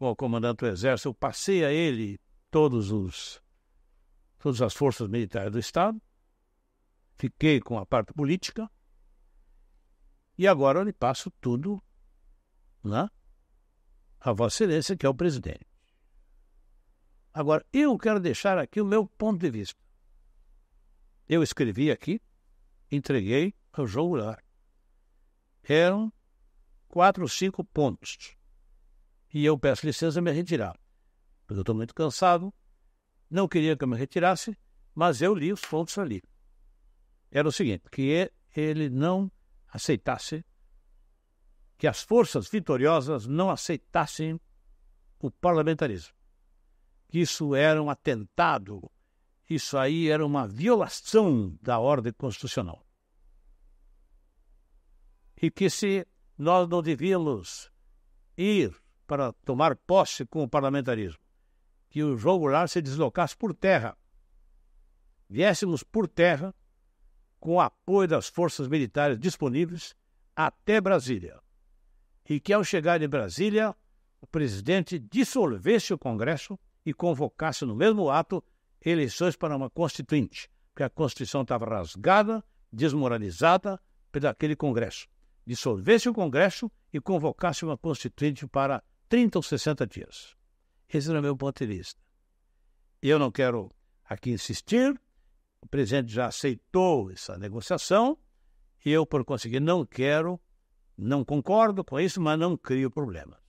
com o comandante do Exército, eu passei a ele todos os, todas as forças militares do Estado, fiquei com a parte política, e agora eu lhe passo tudo né, a Vossa Excelência, que é o presidente. Agora, eu quero deixar aqui o meu ponto de vista. Eu escrevi aqui, entreguei ao João Goulart. Eram quatro ou cinco pontos e eu peço licença me retirar. Porque eu estou muito cansado, não queria que eu me retirasse, mas eu li os pontos ali. Era o seguinte, que ele não aceitasse, que as forças vitoriosas não aceitassem o parlamentarismo. que Isso era um atentado, isso aí era uma violação da ordem constitucional. E que se nós não devíamos ir para tomar posse com o parlamentarismo, que o jogo lá se deslocasse por terra. Viéssemos por terra, com o apoio das forças militares disponíveis, até Brasília. E que, ao chegar em Brasília, o presidente dissolvesse o Congresso e convocasse no mesmo ato eleições para uma Constituinte, porque a Constituição estava rasgada, desmoralizada pelo aquele Congresso. Dissolvesse o Congresso e convocasse uma Constituinte para 30 ou 60 dias. Esse era meu ponto de vista. Eu não quero aqui insistir, o presidente já aceitou essa negociação, e eu, por conseguir, não quero, não concordo com isso, mas não crio problemas.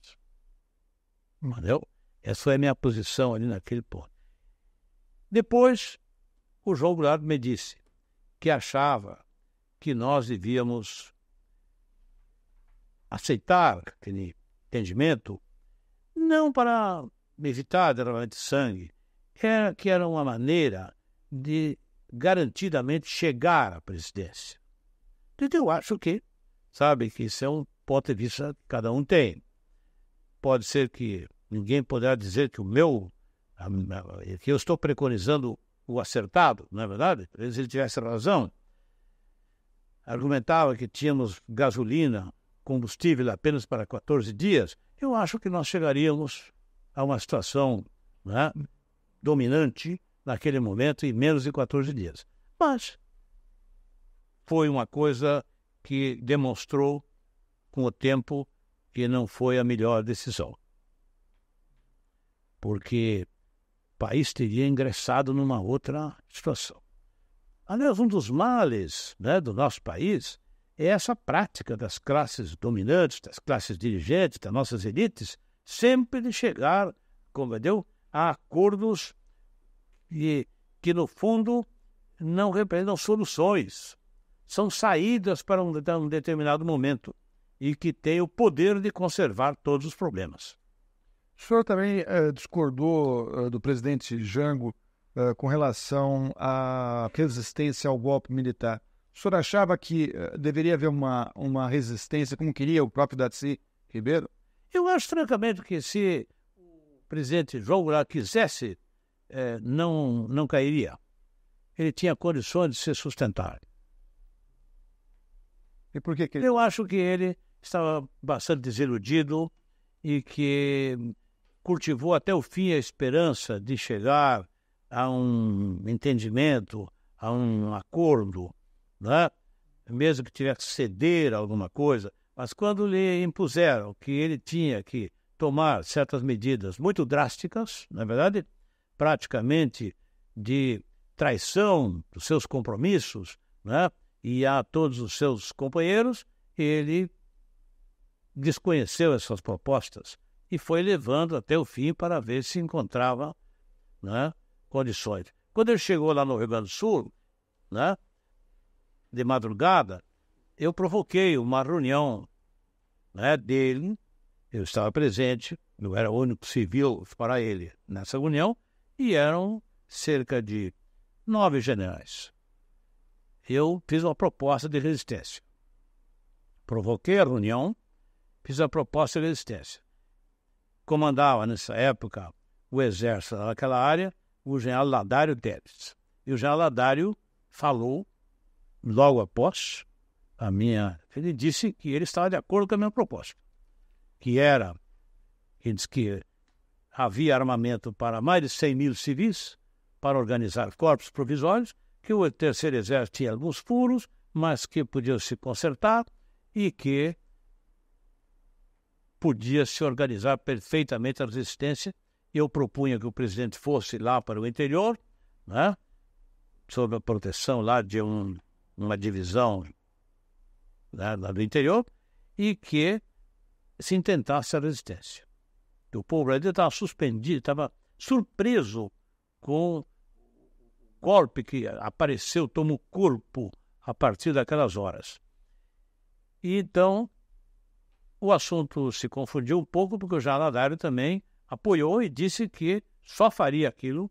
Entendeu? Essa foi a minha posição ali naquele ponto. Depois, o João Goulart me disse que achava que nós devíamos aceitar aquele entendimento não para evitar derramamento de sangue, era, é que era uma maneira de garantidamente chegar à presidência. Então, eu acho que, sabe, que isso é um ponto de vista que cada um tem. Pode ser que ninguém poderá dizer que o meu, que eu estou preconizando o acertado, não é verdade? Talvez ele tivesse razão. Argumentava que tínhamos gasolina combustível apenas para 14 dias, eu acho que nós chegaríamos a uma situação né, dominante naquele momento em menos de 14 dias. Mas foi uma coisa que demonstrou com o tempo que não foi a melhor decisão. Porque o país teria ingressado numa outra situação. Aliás, um dos males né, do nosso país é essa prática das classes dominantes, das classes dirigentes, das nossas elites, sempre de chegar, compreendeu, é, a acordos e, que, no fundo, não representam soluções, são saídas para um, um determinado momento e que têm o poder de conservar todos os problemas. O senhor também eh, discordou eh, do presidente Jango eh, com relação à resistência ao golpe militar. O senhor achava que eh, deveria haver uma, uma resistência, como queria o próprio Darcy Ribeiro? Eu acho, francamente, que se o presidente João Goulart quisesse, eh, não, não cairia. Ele tinha condições de se sustentar. E por que, que ele... Eu acho que ele estava bastante desiludido e que cultivou até o fim a esperança de chegar a um entendimento, a um acordo né? mesmo que tivesse que ceder a alguma coisa, mas quando lhe impuseram que ele tinha que tomar certas medidas muito drásticas, na é verdade, praticamente de traição dos seus compromissos, né? e a todos os seus companheiros, ele desconheceu essas propostas e foi levando até o fim para ver se encontrava né, condições. Quando ele chegou lá no Rio Grande do Sul, né, de madrugada, eu provoquei uma reunião né, dele. Eu estava presente, eu era o único civil para ele nessa reunião, e eram cerca de nove generais. Eu fiz uma proposta de resistência. Provoquei a reunião, fiz a proposta de resistência. Comandava nessa época o exército naquela área o general Ladário Teves. E o general Ladário falou logo após a minha. Ele disse que ele estava de acordo com a minha proposta, que era. Ele disse que havia armamento para mais de 100 mil civis, para organizar corpos provisórios, que o Terceiro Exército tinha alguns furos, mas que podiam se consertar e que podia se organizar perfeitamente a resistência. Eu propunha que o presidente fosse lá para o interior, né, sob a proteção lá de um uma divisão né, lá do interior, e que se intentasse a resistência. O povo brasileiro estava suspendido, estava surpreso com o golpe que apareceu, tomou corpo a partir daquelas horas. E então o assunto se confundiu um pouco, porque o Jaladário também apoiou e disse que só faria aquilo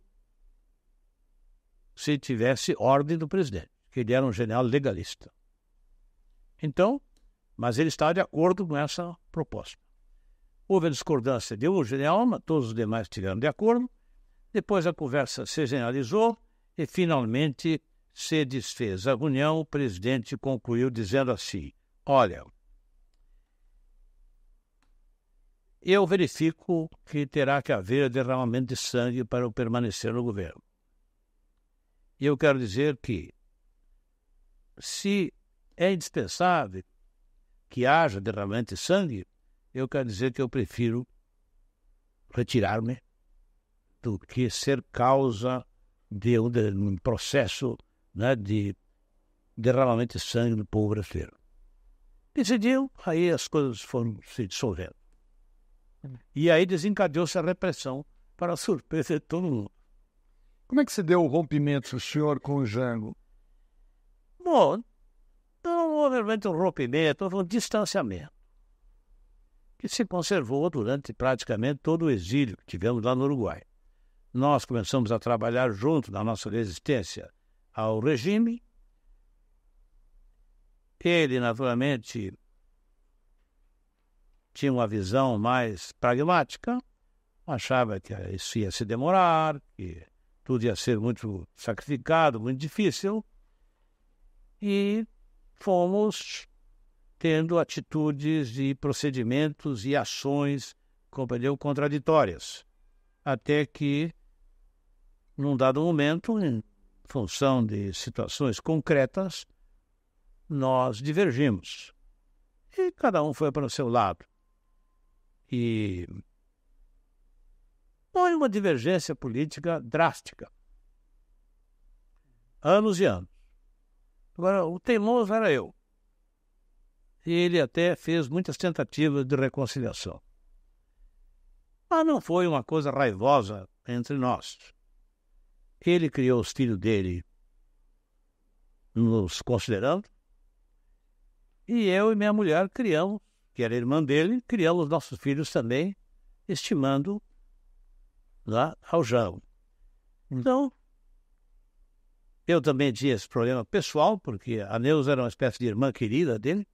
se tivesse ordem do presidente que ele era um general legalista. Então, mas ele estava de acordo com essa proposta. Houve a discordância de um general, mas todos os demais estiveram de acordo. Depois a conversa se generalizou e finalmente se desfez a reunião. O presidente concluiu dizendo assim: Olha, eu verifico que terá que haver derramamento de sangue para eu permanecer no governo. E eu quero dizer que se é indispensável que haja derramamento de sangue, eu quero dizer que eu prefiro retirar-me do que ser causa de um, de, um processo né, de derramamento de sangue do povo brasileiro. Decidiu, aí as coisas foram se dissolvendo. E aí desencadeou-se a repressão, para a surpresa de todo mundo. Como é que se deu o rompimento, senhor, com o Jango? Bom, então não houve realmente um rompimento, houve um distanciamento que se conservou durante praticamente todo o exílio que tivemos lá no Uruguai. Nós começamos a trabalhar junto na nossa resistência ao regime. Ele, naturalmente, tinha uma visão mais pragmática, achava que isso ia se demorar, que tudo ia ser muito sacrificado, muito difícil e fomos tendo atitudes e procedimentos e ações, compreendeu, contraditórias, até que, num dado momento, em função de situações concretas, nós divergimos e cada um foi para o seu lado. E foi uma divergência política drástica. Anos e anos. Agora, o teimoso era eu. E ele até fez muitas tentativas de reconciliação. Mas não foi uma coisa raivosa entre nós. Ele criou os filhos dele, nos considerando, e eu e minha mulher criamos, que era irmã dele, criamos nossos filhos também, estimando lá né, ao Jão. Hum. Então, eu também tinha esse problema pessoal, porque a Neuza era uma espécie de irmã querida dele,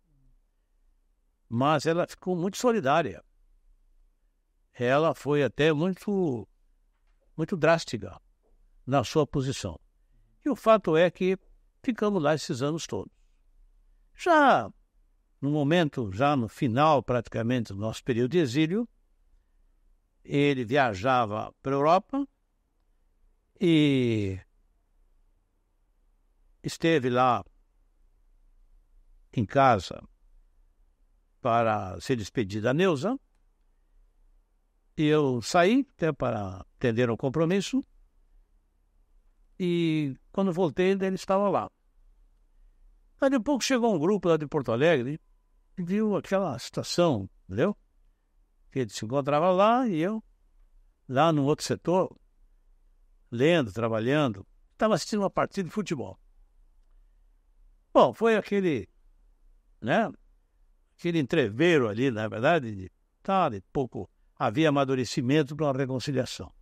mas ela ficou muito solidária. Ela foi até muito, muito drástica na sua posição. E o fato é que ficamos lá esses anos todos. Já no momento, já no final praticamente do nosso período de exílio, ele viajava para a Europa e esteve lá em casa para se despedir da Neuza. Eu saí até né, para atender um compromisso. E quando voltei, ele estava lá. Aí de pouco chegou um grupo lá de Porto Alegre e viu aquela situação entendeu? Que ele se encontrava lá e eu, lá no outro setor, lendo, trabalhando, estava assistindo uma partida de futebol. Bom, foi aquele, né? Aquele entreveiro ali, na verdade, de tal e pouco havia amadurecimento para uma reconciliação.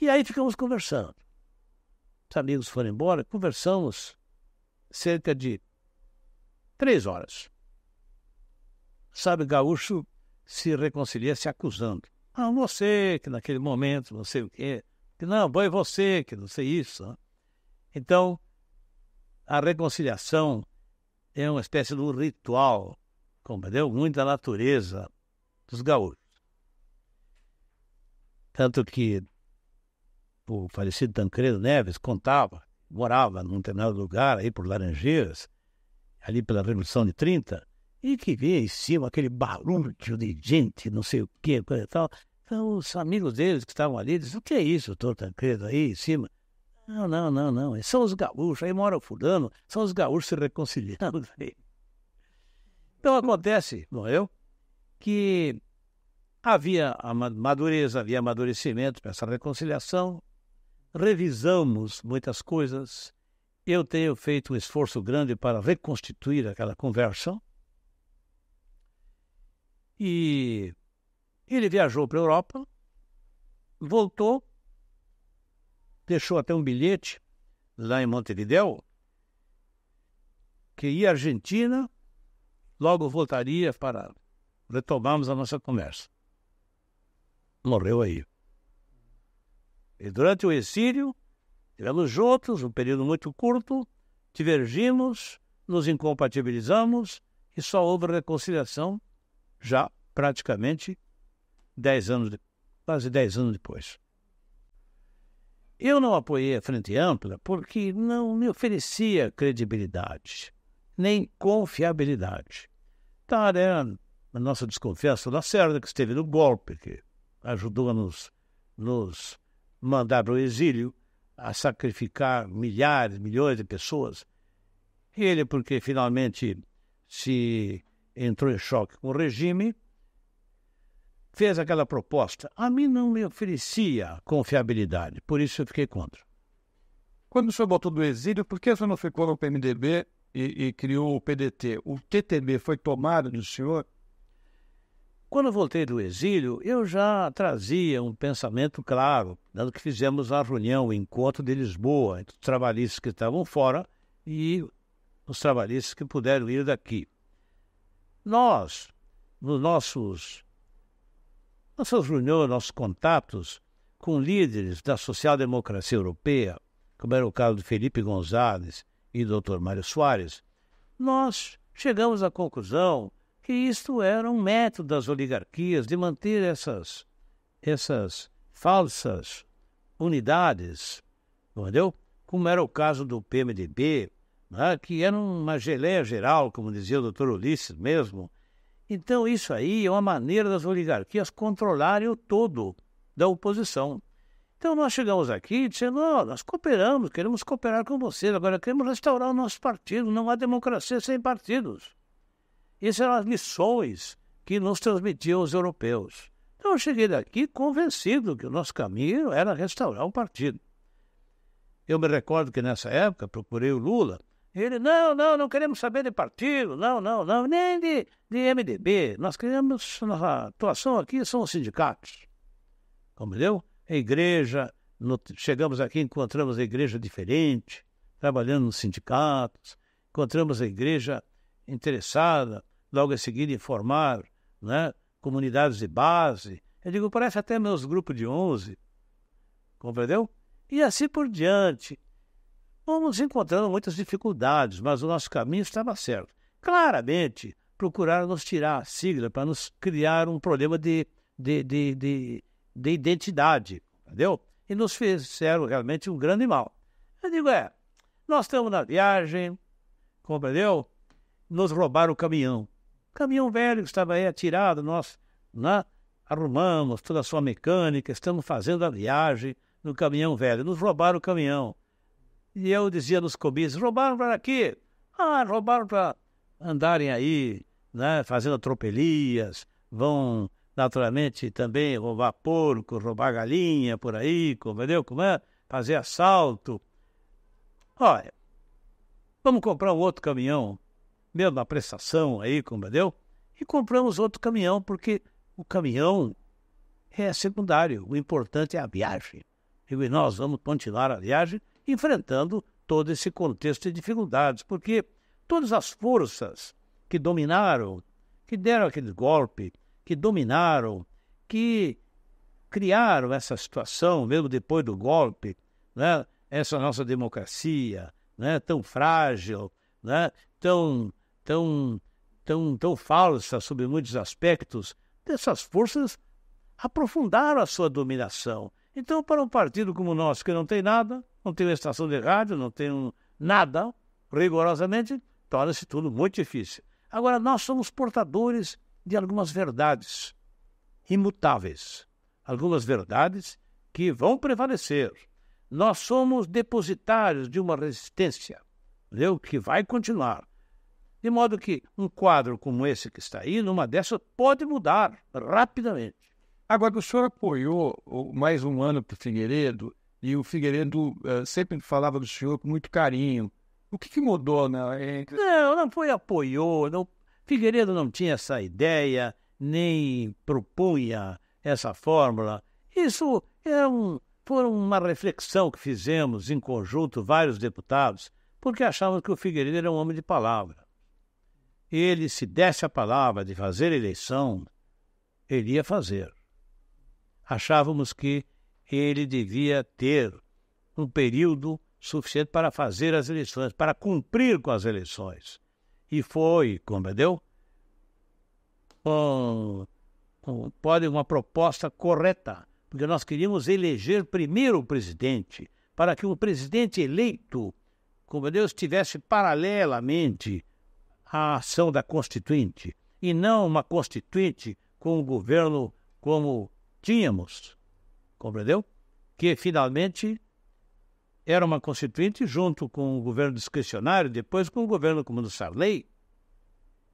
E aí ficamos conversando. Os amigos foram embora, conversamos cerca de três horas. Sabe, Gaúcho se reconcilia se acusando. Ah, você, que naquele momento, não sei o quê. Que não, foi você, que não sei isso. Né? Então, a reconciliação é uma espécie de um ritual, compreendeu? Muito da natureza dos gaúchos. Tanto que o falecido Tancredo Neves contava, morava num determinado lugar aí por Laranjeiras, ali pela Revolução de 30, e que via em cima aquele barulho de gente, não sei o quê, coisa e tal. Então, os amigos deles que estavam ali diziam: O que é isso, doutor Tancredo, aí em cima? Não, não, não, não. É são os gaúchos, aí mora o fulano, são os gaúchos se reconciliando. [LAUGHS] Aí. Então acontece, não eu, que havia madureza, havia amadurecimento para essa reconciliação. Revisamos muitas coisas. Eu tenho feito um esforço grande para reconstituir aquela conversa. E ele viajou para a Europa, voltou deixou até um bilhete lá em Montevideo que ia à Argentina, logo voltaria para retomarmos a nossa conversa. Morreu aí. E durante o exílio, tivemos juntos um período muito curto, divergimos, nos incompatibilizamos e só houve reconciliação já praticamente dez anos, quase dez anos depois. Eu não apoiei a Frente Ampla porque não me oferecia credibilidade, nem confiabilidade. Tarã, a nossa desconfiança, Lacerda, que esteve no golpe, que ajudou a nos, nos mandar para o exílio, a sacrificar milhares, milhões de pessoas. Ele, porque finalmente se entrou em choque com o regime, fez aquela proposta, a mim não me oferecia confiabilidade, por isso eu fiquei contra. Quando o senhor voltou do exílio, por que o senhor não ficou no PMDB e, e criou o PDT? O TTB foi tomado do senhor? Quando eu voltei do exílio, eu já trazia um pensamento claro, dado que fizemos a reunião, o encontro de Lisboa, entre os trabalhistas que estavam fora e os trabalhistas que puderam ir daqui. Nós, nos nossos nossas reuniões, nossos contatos com líderes da social-democracia europeia, como era o caso do Felipe Gonzalez e do Dr. Mário Soares, nós chegamos à conclusão que isto era um método das oligarquias de manter essas, essas falsas unidades, entendeu? Como era o caso do PMDB, né? que era uma geleia geral, como dizia o doutor Ulisses mesmo, então, isso aí é uma maneira das oligarquias controlarem o todo da oposição. Então, nós chegamos aqui dizendo: oh, nós cooperamos, queremos cooperar com vocês, agora queremos restaurar o nosso partido. Não há democracia sem partidos. Essas eram as lições que nos transmitiam os europeus. Então, eu cheguei daqui convencido que o nosso caminho era restaurar o partido. Eu me recordo que nessa época procurei o Lula ele, não, não, não queremos saber de partido, não, não, não, nem de, de MDB. Nós queremos, nossa atuação aqui são os sindicatos. Compreendeu? A igreja, no, chegamos aqui, encontramos a igreja diferente, trabalhando nos sindicatos, encontramos a igreja interessada, logo em seguida em formar né, comunidades de base. Eu digo, parece até meus grupos de 11, compreendeu? E assim por diante. Fomos encontrando muitas dificuldades, mas o nosso caminho estava certo. Claramente, procuraram nos tirar a sigla para nos criar um problema de, de, de, de, de identidade, entendeu? E nos fizeram realmente um grande mal. Eu digo, é, nós estamos na viagem, compreendeu? Nos roubaram o caminhão. Caminhão velho que estava aí atirado, nós né? arrumamos toda a sua mecânica, estamos fazendo a viagem no caminhão velho. Nos roubaram o caminhão. E eu dizia nos comis, roubaram para aqui. Ah, roubaram para andarem aí, né, fazendo atropelias, vão naturalmente também roubar porco, roubar galinha por aí, entendeu? Como é? Fazer assalto. Olha, vamos comprar um outro caminhão, mesmo na prestação aí, entendeu? E compramos outro caminhão, porque o caminhão é secundário, o importante é a viagem. E nós vamos continuar a viagem enfrentando todo esse contexto de dificuldades, porque todas as forças que dominaram, que deram aquele golpe, que dominaram, que criaram essa situação, mesmo depois do golpe, né? essa nossa democracia né? tão frágil, né? tão, tão, tão, tão falsa sob muitos aspectos, essas forças aprofundaram a sua dominação. Então, para um partido como o nosso, que não tem nada, não tem uma estação de rádio, não tem um, nada, rigorosamente, torna-se tudo muito difícil. Agora, nós somos portadores de algumas verdades imutáveis, algumas verdades que vão prevalecer. Nós somos depositários de uma resistência, entendeu? que vai continuar. De modo que um quadro como esse que está aí, numa dessas, pode mudar rapidamente. Agora, o senhor apoiou mais um ano para o Figueiredo e o Figueiredo uh, sempre falava do senhor com muito carinho. O que, que mudou? Né? Entre... Não, não foi apoiou. Não... Figueiredo não tinha essa ideia, nem propunha essa fórmula. Isso é um, foi uma reflexão que fizemos em conjunto, vários deputados, porque achávamos que o Figueiredo era um homem de palavra. Ele, se desse a palavra de fazer eleição, ele ia fazer. Achávamos que ele devia ter um período suficiente para fazer as eleições, para cumprir com as eleições. E foi, compreendeu? Um, um, pode uma proposta correta, porque nós queríamos eleger primeiro o presidente, para que o presidente eleito, compreendeu, estivesse paralelamente à ação da Constituinte, e não uma Constituinte com o governo como tínhamos compreendeu? Que finalmente era uma constituinte junto com o governo discricionário, depois com o governo como do Sarney.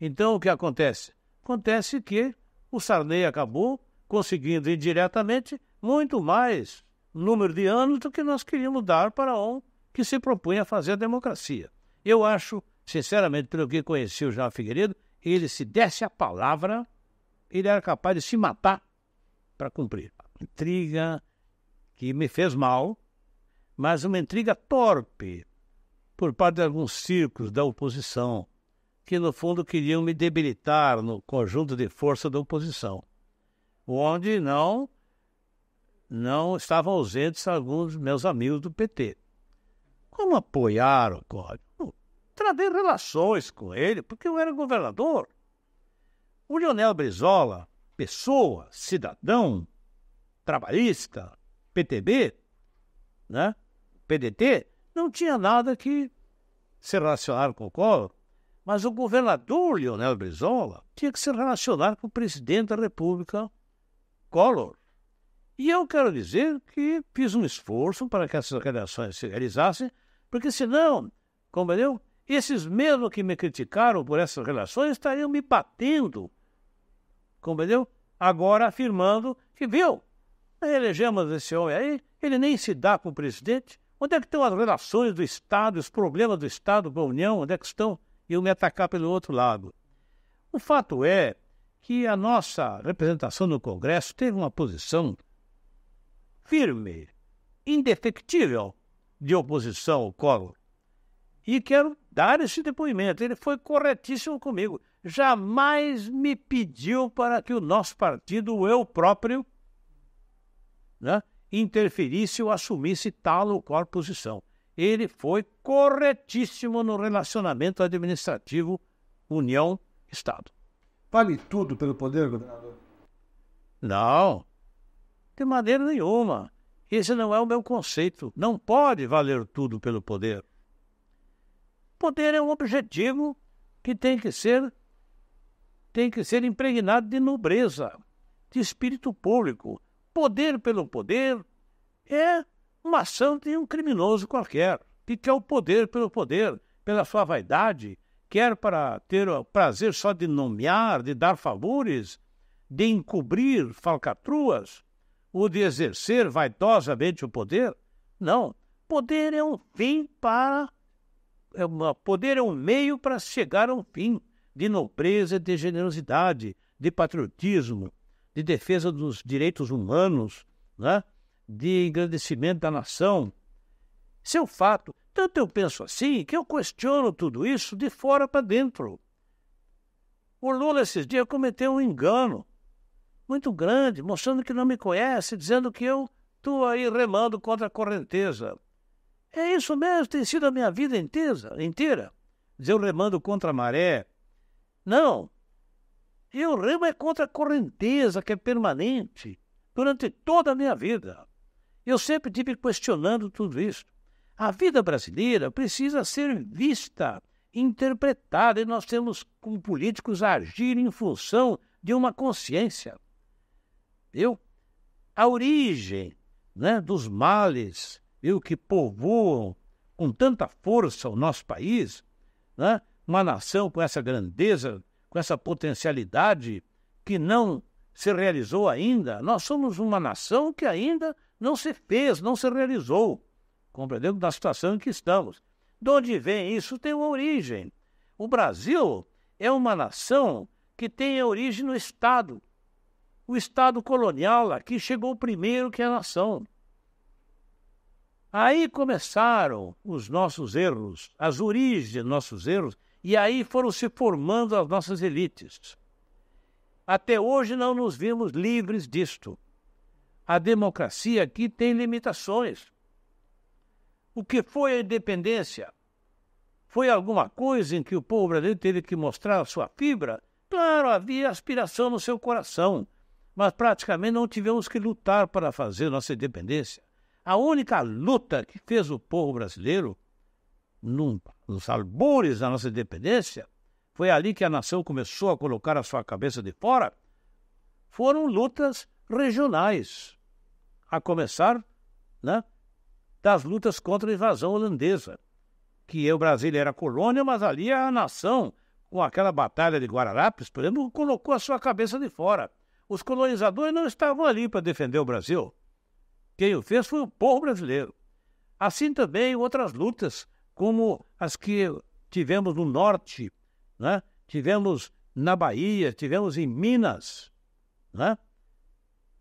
Então o que acontece? Acontece que o Sarney acabou conseguindo indiretamente muito mais número de anos do que nós queríamos dar para um que se propunha a fazer a democracia. Eu acho, sinceramente, pelo que conheci o João Figueiredo, ele se desse a palavra, ele era capaz de se matar para cumprir intriga que me fez mal, mas uma intriga torpe por parte de alguns círculos da oposição, que no fundo queriam me debilitar no conjunto de força da oposição, onde não não estavam ausentes alguns meus amigos do PT. Como apoiaram o código? Travei relações com ele, porque eu era governador. O Leonel Brizola, pessoa, cidadão, trabalhista, PTB, né? PDT, não tinha nada que se relacionar com o Collor. Mas o governador Leonel Brizola tinha que se relacionar com o presidente da República, Collor. E eu quero dizer que fiz um esforço para que essas relações se realizassem, porque senão, compreendeu? Esses mesmos que me criticaram por essas relações estariam me batendo, compreendeu? Agora afirmando que, viu, Elegemos esse homem aí, ele nem se dá com o presidente. Onde é que estão as relações do Estado, os problemas do Estado com a União? Onde é que estão? E eu me atacar pelo outro lado. O fato é que a nossa representação no Congresso teve uma posição firme, indefectível, de oposição ao Collor. E quero dar esse depoimento. Ele foi corretíssimo comigo. Jamais me pediu para que o nosso partido, eu próprio, né, interferisse ou assumisse tal ou qual posição. Ele foi corretíssimo no relacionamento administrativo União-Estado. Vale tudo pelo poder, governador? Não, de maneira nenhuma. Esse não é o meu conceito. Não pode valer tudo pelo poder. Poder é um objetivo que tem que ser tem que ser impregnado de nobreza, de espírito público, poder pelo poder é uma ação de um criminoso qualquer, que quer o poder pelo poder, pela sua vaidade, quer para ter o prazer só de nomear, de dar favores, de encobrir falcatruas, ou de exercer vaidosamente o poder. Não. Poder é um fim para. É uma, poder é um meio para chegar a um fim de nobreza, de generosidade, de patriotismo, de defesa dos direitos humanos, né? de engrandecimento da nação. Seu é fato, tanto eu penso assim que eu questiono tudo isso de fora para dentro. O Lula esses dias cometeu um engano muito grande, mostrando que não me conhece, dizendo que eu estou aí remando contra a correnteza. É isso mesmo, tem sido a minha vida inteira, inteira. Dizer eu remando contra a maré. Não, e o remo é contra a correnteza que é permanente durante toda a minha vida. Eu sempre tive questionando tudo isso. A vida brasileira precisa ser vista, interpretada, e nós temos como políticos a agir em função de uma consciência. Viu? A origem né, dos males viu, que povoam com tanta força o nosso país, né, uma nação com essa grandeza com essa potencialidade que não se realizou ainda. Nós somos uma nação que ainda não se fez, não se realizou. Compreendendo da situação em que estamos. De onde vem isso? Tem uma origem. O Brasil é uma nação que tem origem no Estado. O Estado colonial aqui chegou primeiro que a nação. Aí começaram os nossos erros, as origens de nossos erros, e aí foram se formando as nossas elites. Até hoje não nos vimos livres disto. A democracia aqui tem limitações. O que foi a independência? Foi alguma coisa em que o povo brasileiro teve que mostrar a sua fibra? Claro, havia aspiração no seu coração, mas praticamente não tivemos que lutar para fazer nossa independência. A única luta que fez o povo brasileiro num, nos albores da nossa independência, foi ali que a nação começou a colocar a sua cabeça de fora, foram lutas regionais, a começar né, das lutas contra a invasão holandesa, que é o Brasil era colônia, mas ali a nação, com aquela batalha de Guararapes, por exemplo, colocou a sua cabeça de fora. Os colonizadores não estavam ali para defender o Brasil. Quem o fez foi o povo brasileiro. Assim também outras lutas como as que tivemos no norte, né? tivemos na Bahia, tivemos em Minas. Né?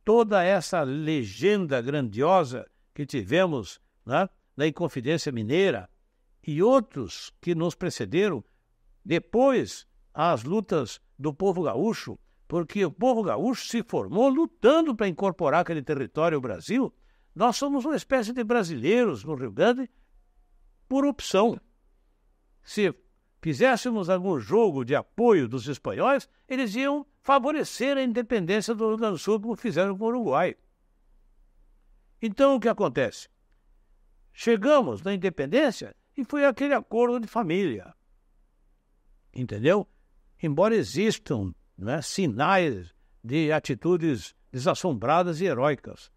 Toda essa legenda grandiosa que tivemos né? na Inconfidência Mineira e outros que nos precederam, depois as lutas do povo gaúcho, porque o povo gaúcho se formou lutando para incorporar aquele território ao Brasil. Nós somos uma espécie de brasileiros no Rio Grande por opção. Se fizéssemos algum jogo de apoio dos espanhóis, eles iam favorecer a independência do Rio Grande do Sul, como fizeram com o Uruguai. Então, o que acontece? Chegamos na independência e foi aquele acordo de família. Entendeu? Embora existam né, sinais de atitudes desassombradas e heróicas,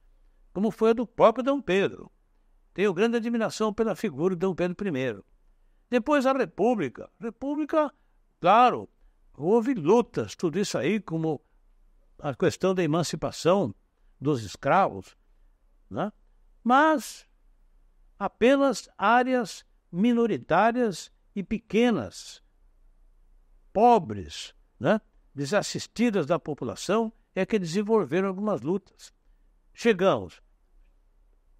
como foi a do próprio Dom Pedro. Tenho grande admiração pela figura de Dom Pedro I. Depois a República. República, claro, houve lutas, tudo isso aí, como a questão da emancipação dos escravos, né? mas apenas áreas minoritárias e pequenas, pobres, né? desassistidas da população, é que desenvolveram algumas lutas. Chegamos,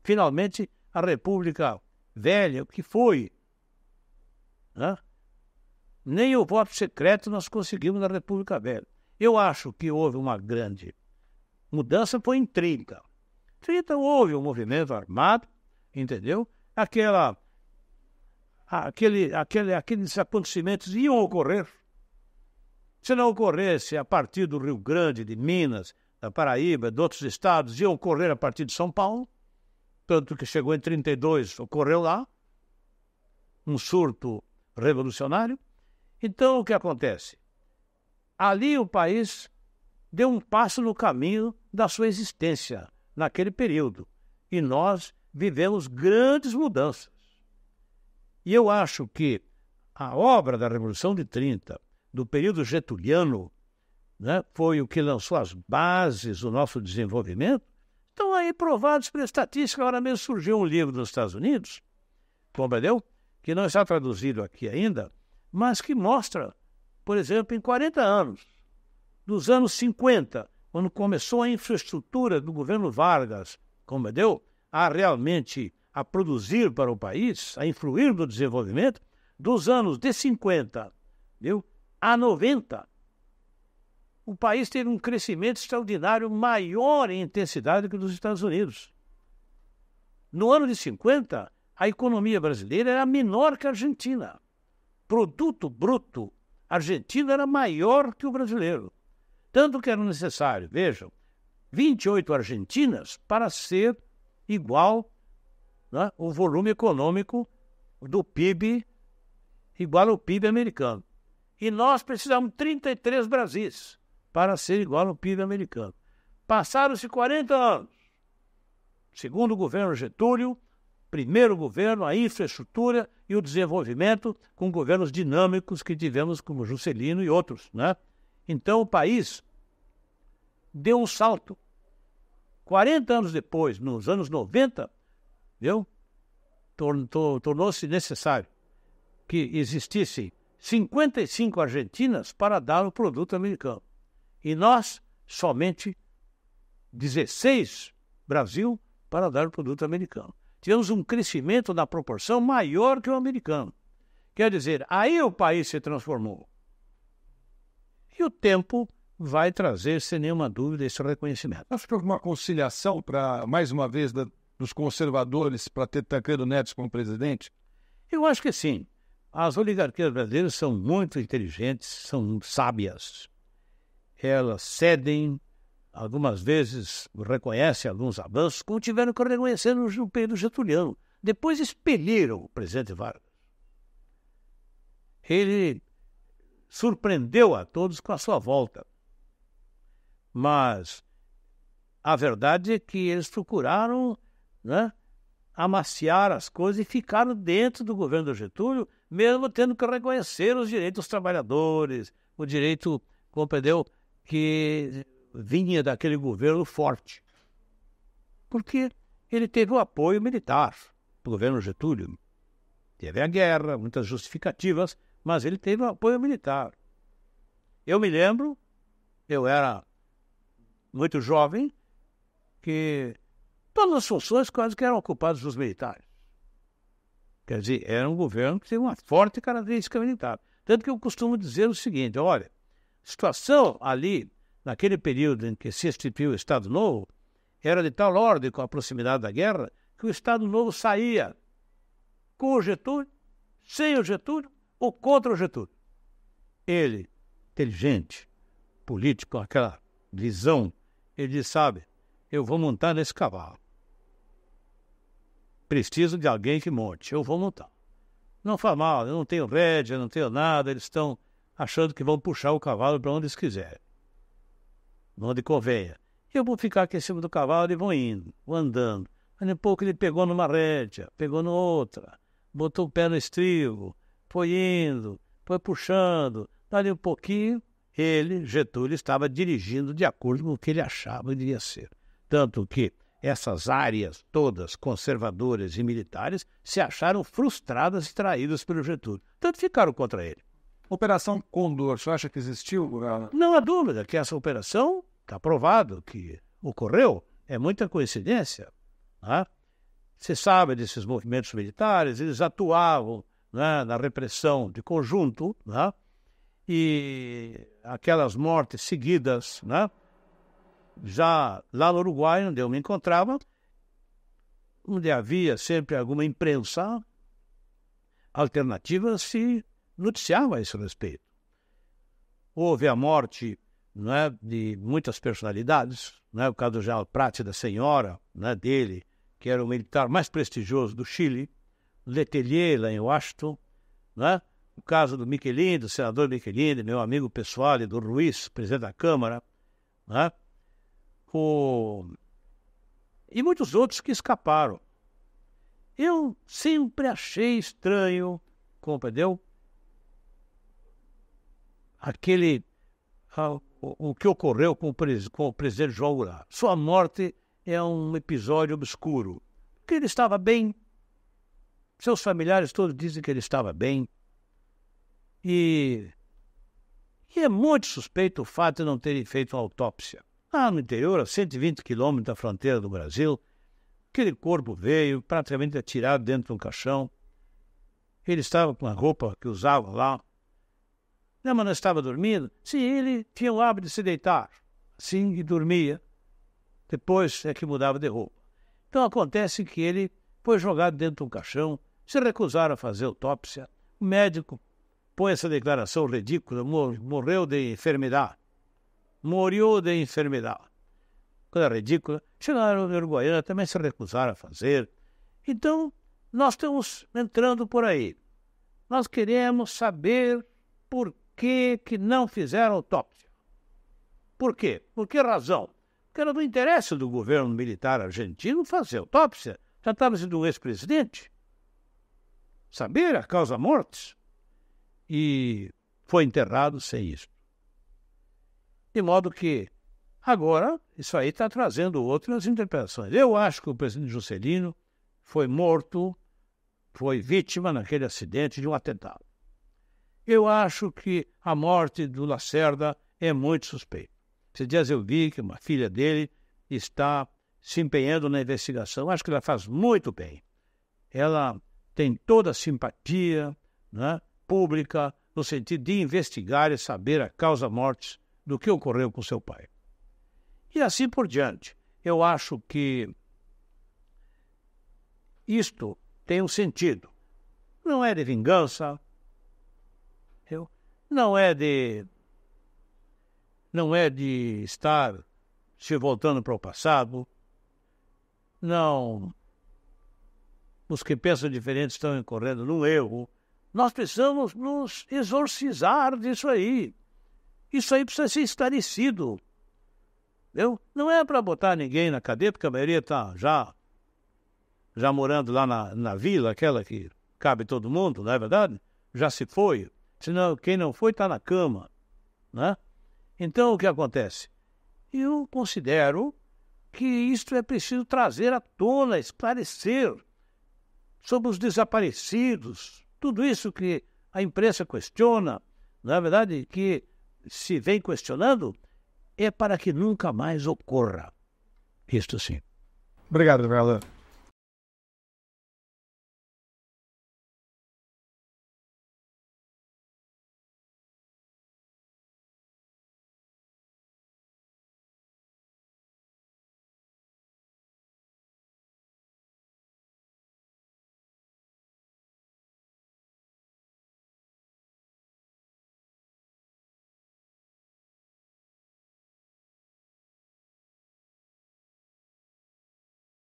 finalmente, a República Velha, o que foi. Né? Nem o voto secreto nós conseguimos na República Velha. Eu acho que houve uma grande mudança, foi em 30. 30 houve um movimento armado, entendeu? Aquela, aquele, aquele, aqueles acontecimentos iam ocorrer. Se não ocorresse a partir do Rio Grande, de Minas, da Paraíba, de outros estados, iam ocorrer a partir de São Paulo tanto que chegou em 32, ocorreu lá um surto revolucionário. Então, o que acontece? Ali o país deu um passo no caminho da sua existência naquele período. E nós vivemos grandes mudanças. E eu acho que a obra da Revolução de 30, do período getuliano, né, foi o que lançou as bases do nosso desenvolvimento Estão aí provados pela estatística. Agora mesmo surgiu um livro nos Estados Unidos, compreendeu? Que não está traduzido aqui ainda, mas que mostra, por exemplo, em 40 anos, dos anos 50, quando começou a infraestrutura do governo Vargas, compreendeu? A realmente a produzir para o país, a influir no desenvolvimento, dos anos de 50 viu, a 90, o país teve um crescimento extraordinário, maior em intensidade que o dos Estados Unidos. No ano de 50, a economia brasileira era menor que a Argentina. Produto bruto argentino era maior que o brasileiro. Tanto que era necessário, vejam, 28 Argentinas para ser igual né, o volume econômico do PIB, igual ao PIB americano. E nós precisamos 33 Brasis para ser igual ao PIB americano. Passaram-se 40 anos. Segundo o governo Getúlio, primeiro governo, a infraestrutura e o desenvolvimento com governos dinâmicos que tivemos como Juscelino e outros, né? Então o país deu um salto. 40 anos depois, nos anos 90, viu? Tornou-se necessário que existissem 55 argentinas para dar o produto americano. E nós, somente 16, Brasil, para dar o produto americano. Tivemos um crescimento na proporção maior que o americano. Quer dizer, aí o país se transformou. E o tempo vai trazer, sem nenhuma dúvida, esse reconhecimento. Acho que houve uma conciliação para, mais uma vez, da, dos conservadores para ter Tancredo Neves como presidente? Eu acho que sim. As oligarquias brasileiras são muito inteligentes, são sábias elas cedem, algumas vezes reconhecem alguns avanços, como tiveram que reconhecer no período Getuliano. Depois expeliram o presidente Vargas. Ele surpreendeu a todos com a sua volta. Mas a verdade é que eles procuraram né, amaciar as coisas e ficaram dentro do governo do Getúlio, mesmo tendo que reconhecer os direitos dos trabalhadores, o direito, compreendeu, que vinha daquele governo forte. Porque ele teve o apoio militar do governo Getúlio. Teve a guerra, muitas justificativas, mas ele teve o apoio militar. Eu me lembro, eu era muito jovem, que todas as funções quase que eram ocupadas dos militares. Quer dizer, era um governo que tinha uma forte característica militar. Tanto que eu costumo dizer o seguinte: olha, situação ali, naquele período em que se instituiu o Estado Novo, era de tal ordem com a proximidade da guerra que o Estado Novo saía com o Getúlio, sem o Getúlio ou contra o Getúlio. Ele, inteligente, político, com aquela visão, ele disse, sabe, eu vou montar nesse cavalo. Preciso de alguém que monte, eu vou montar. Não faz mal, eu não tenho rédea, não tenho nada, eles estão achando que vão puxar o cavalo para onde eles quiserem, onde convenha. Eu vou ficar aqui em cima do cavalo e vou indo, vou andando. Aí um pouco ele pegou numa rédea, pegou noutra, outra, botou o pé no estribo, foi indo, foi puxando. Dali um pouquinho, ele, Getúlio, estava dirigindo de acordo com o que ele achava que devia ser. Tanto que essas áreas todas, conservadoras e militares, se acharam frustradas e traídas pelo Getúlio. Tanto ficaram contra ele. Operação Condor, você acha que existiu, governador? Eh, Não há dúvida que essa operação está provado que ocorreu. É muita coincidência. Né? Você sabe desses movimentos militares, eles atuavam né, na repressão de conjunto, né? e aquelas mortes seguidas, né? já lá no Uruguai, onde eu me encontrava, onde havia sempre alguma imprensa alternativa, se noticiava a esse respeito. Houve a morte é, de muitas personalidades, é o caso do General Prat, da senhora é, dele, que era o militar mais prestigioso do Chile, Letelier, lá em Washington, é o caso do Michelin, do senador Michelin, meu amigo pessoal, e do Ruiz, presidente da Câmara, é, o... e muitos outros que escaparam. Eu sempre achei estranho, compreendeu? aquele ah, o, o, que ocorreu com o, com o presidente João Goulart. Sua morte é um episódio obscuro, que ele estava bem. Seus familiares todos dizem que ele estava bem. E, e é muito suspeito o fato de não terem feito uma autópsia. Lá ah, no interior, a 120 quilômetros da fronteira do Brasil, aquele corpo veio praticamente atirado dentro de um caixão. Ele estava com a roupa que usava lá, não, estava dormindo? Sim, ele tinha o hábito de se deitar assim e dormia. Depois é que mudava de roupa. Então acontece que ele foi jogado dentro de um caixão, se recusaram a fazer autópsia. O médico põe essa declaração ridícula: morreu de enfermidade. Morreu de enfermidade. Coisa ridícula. Chegaram na Uruguaiana, também se recusaram a fazer. Então, nós estamos entrando por aí. Nós queremos saber por que, que não fizeram autópsia? Por quê? Por que razão? Porque era do interesse do governo militar argentino fazer autópsia. Tratava-se de um ex-presidente. Saber a causa mortes. E foi enterrado sem isso. De modo que, agora, isso aí está trazendo outras interpretações. Eu acho que o presidente Juscelino foi morto, foi vítima naquele acidente de um atentado. Eu acho que a morte do Lacerda é muito suspeita. Esses dias ah, eu vi que uma filha dele está se empenhando na investigação. Acho que ela faz muito bem. Ela tem toda a simpatia né, pública no sentido de investigar e saber a causa-mortes do que ocorreu com seu pai. E assim por diante. Eu acho que isto tem um sentido. Não é de vingança, eu, não é de. Não é de estar se voltando para o passado. Não. Os que pensam diferente estão incorrendo num erro. Nós precisamos nos exorcizar disso aí. Isso aí precisa ser esclarecido. Eu, não é para botar ninguém na cadeia, porque a maioria está já, já morando lá na, na vila, aquela que cabe todo mundo, não é verdade? Já se foi. Senão, quem não foi está na cama. Né? Então, o que acontece? Eu considero que isto é preciso trazer à tona, esclarecer sobre os desaparecidos, tudo isso que a imprensa questiona, na é verdade, que se vem questionando, é para que nunca mais ocorra. Isto sim. Obrigado, Bela.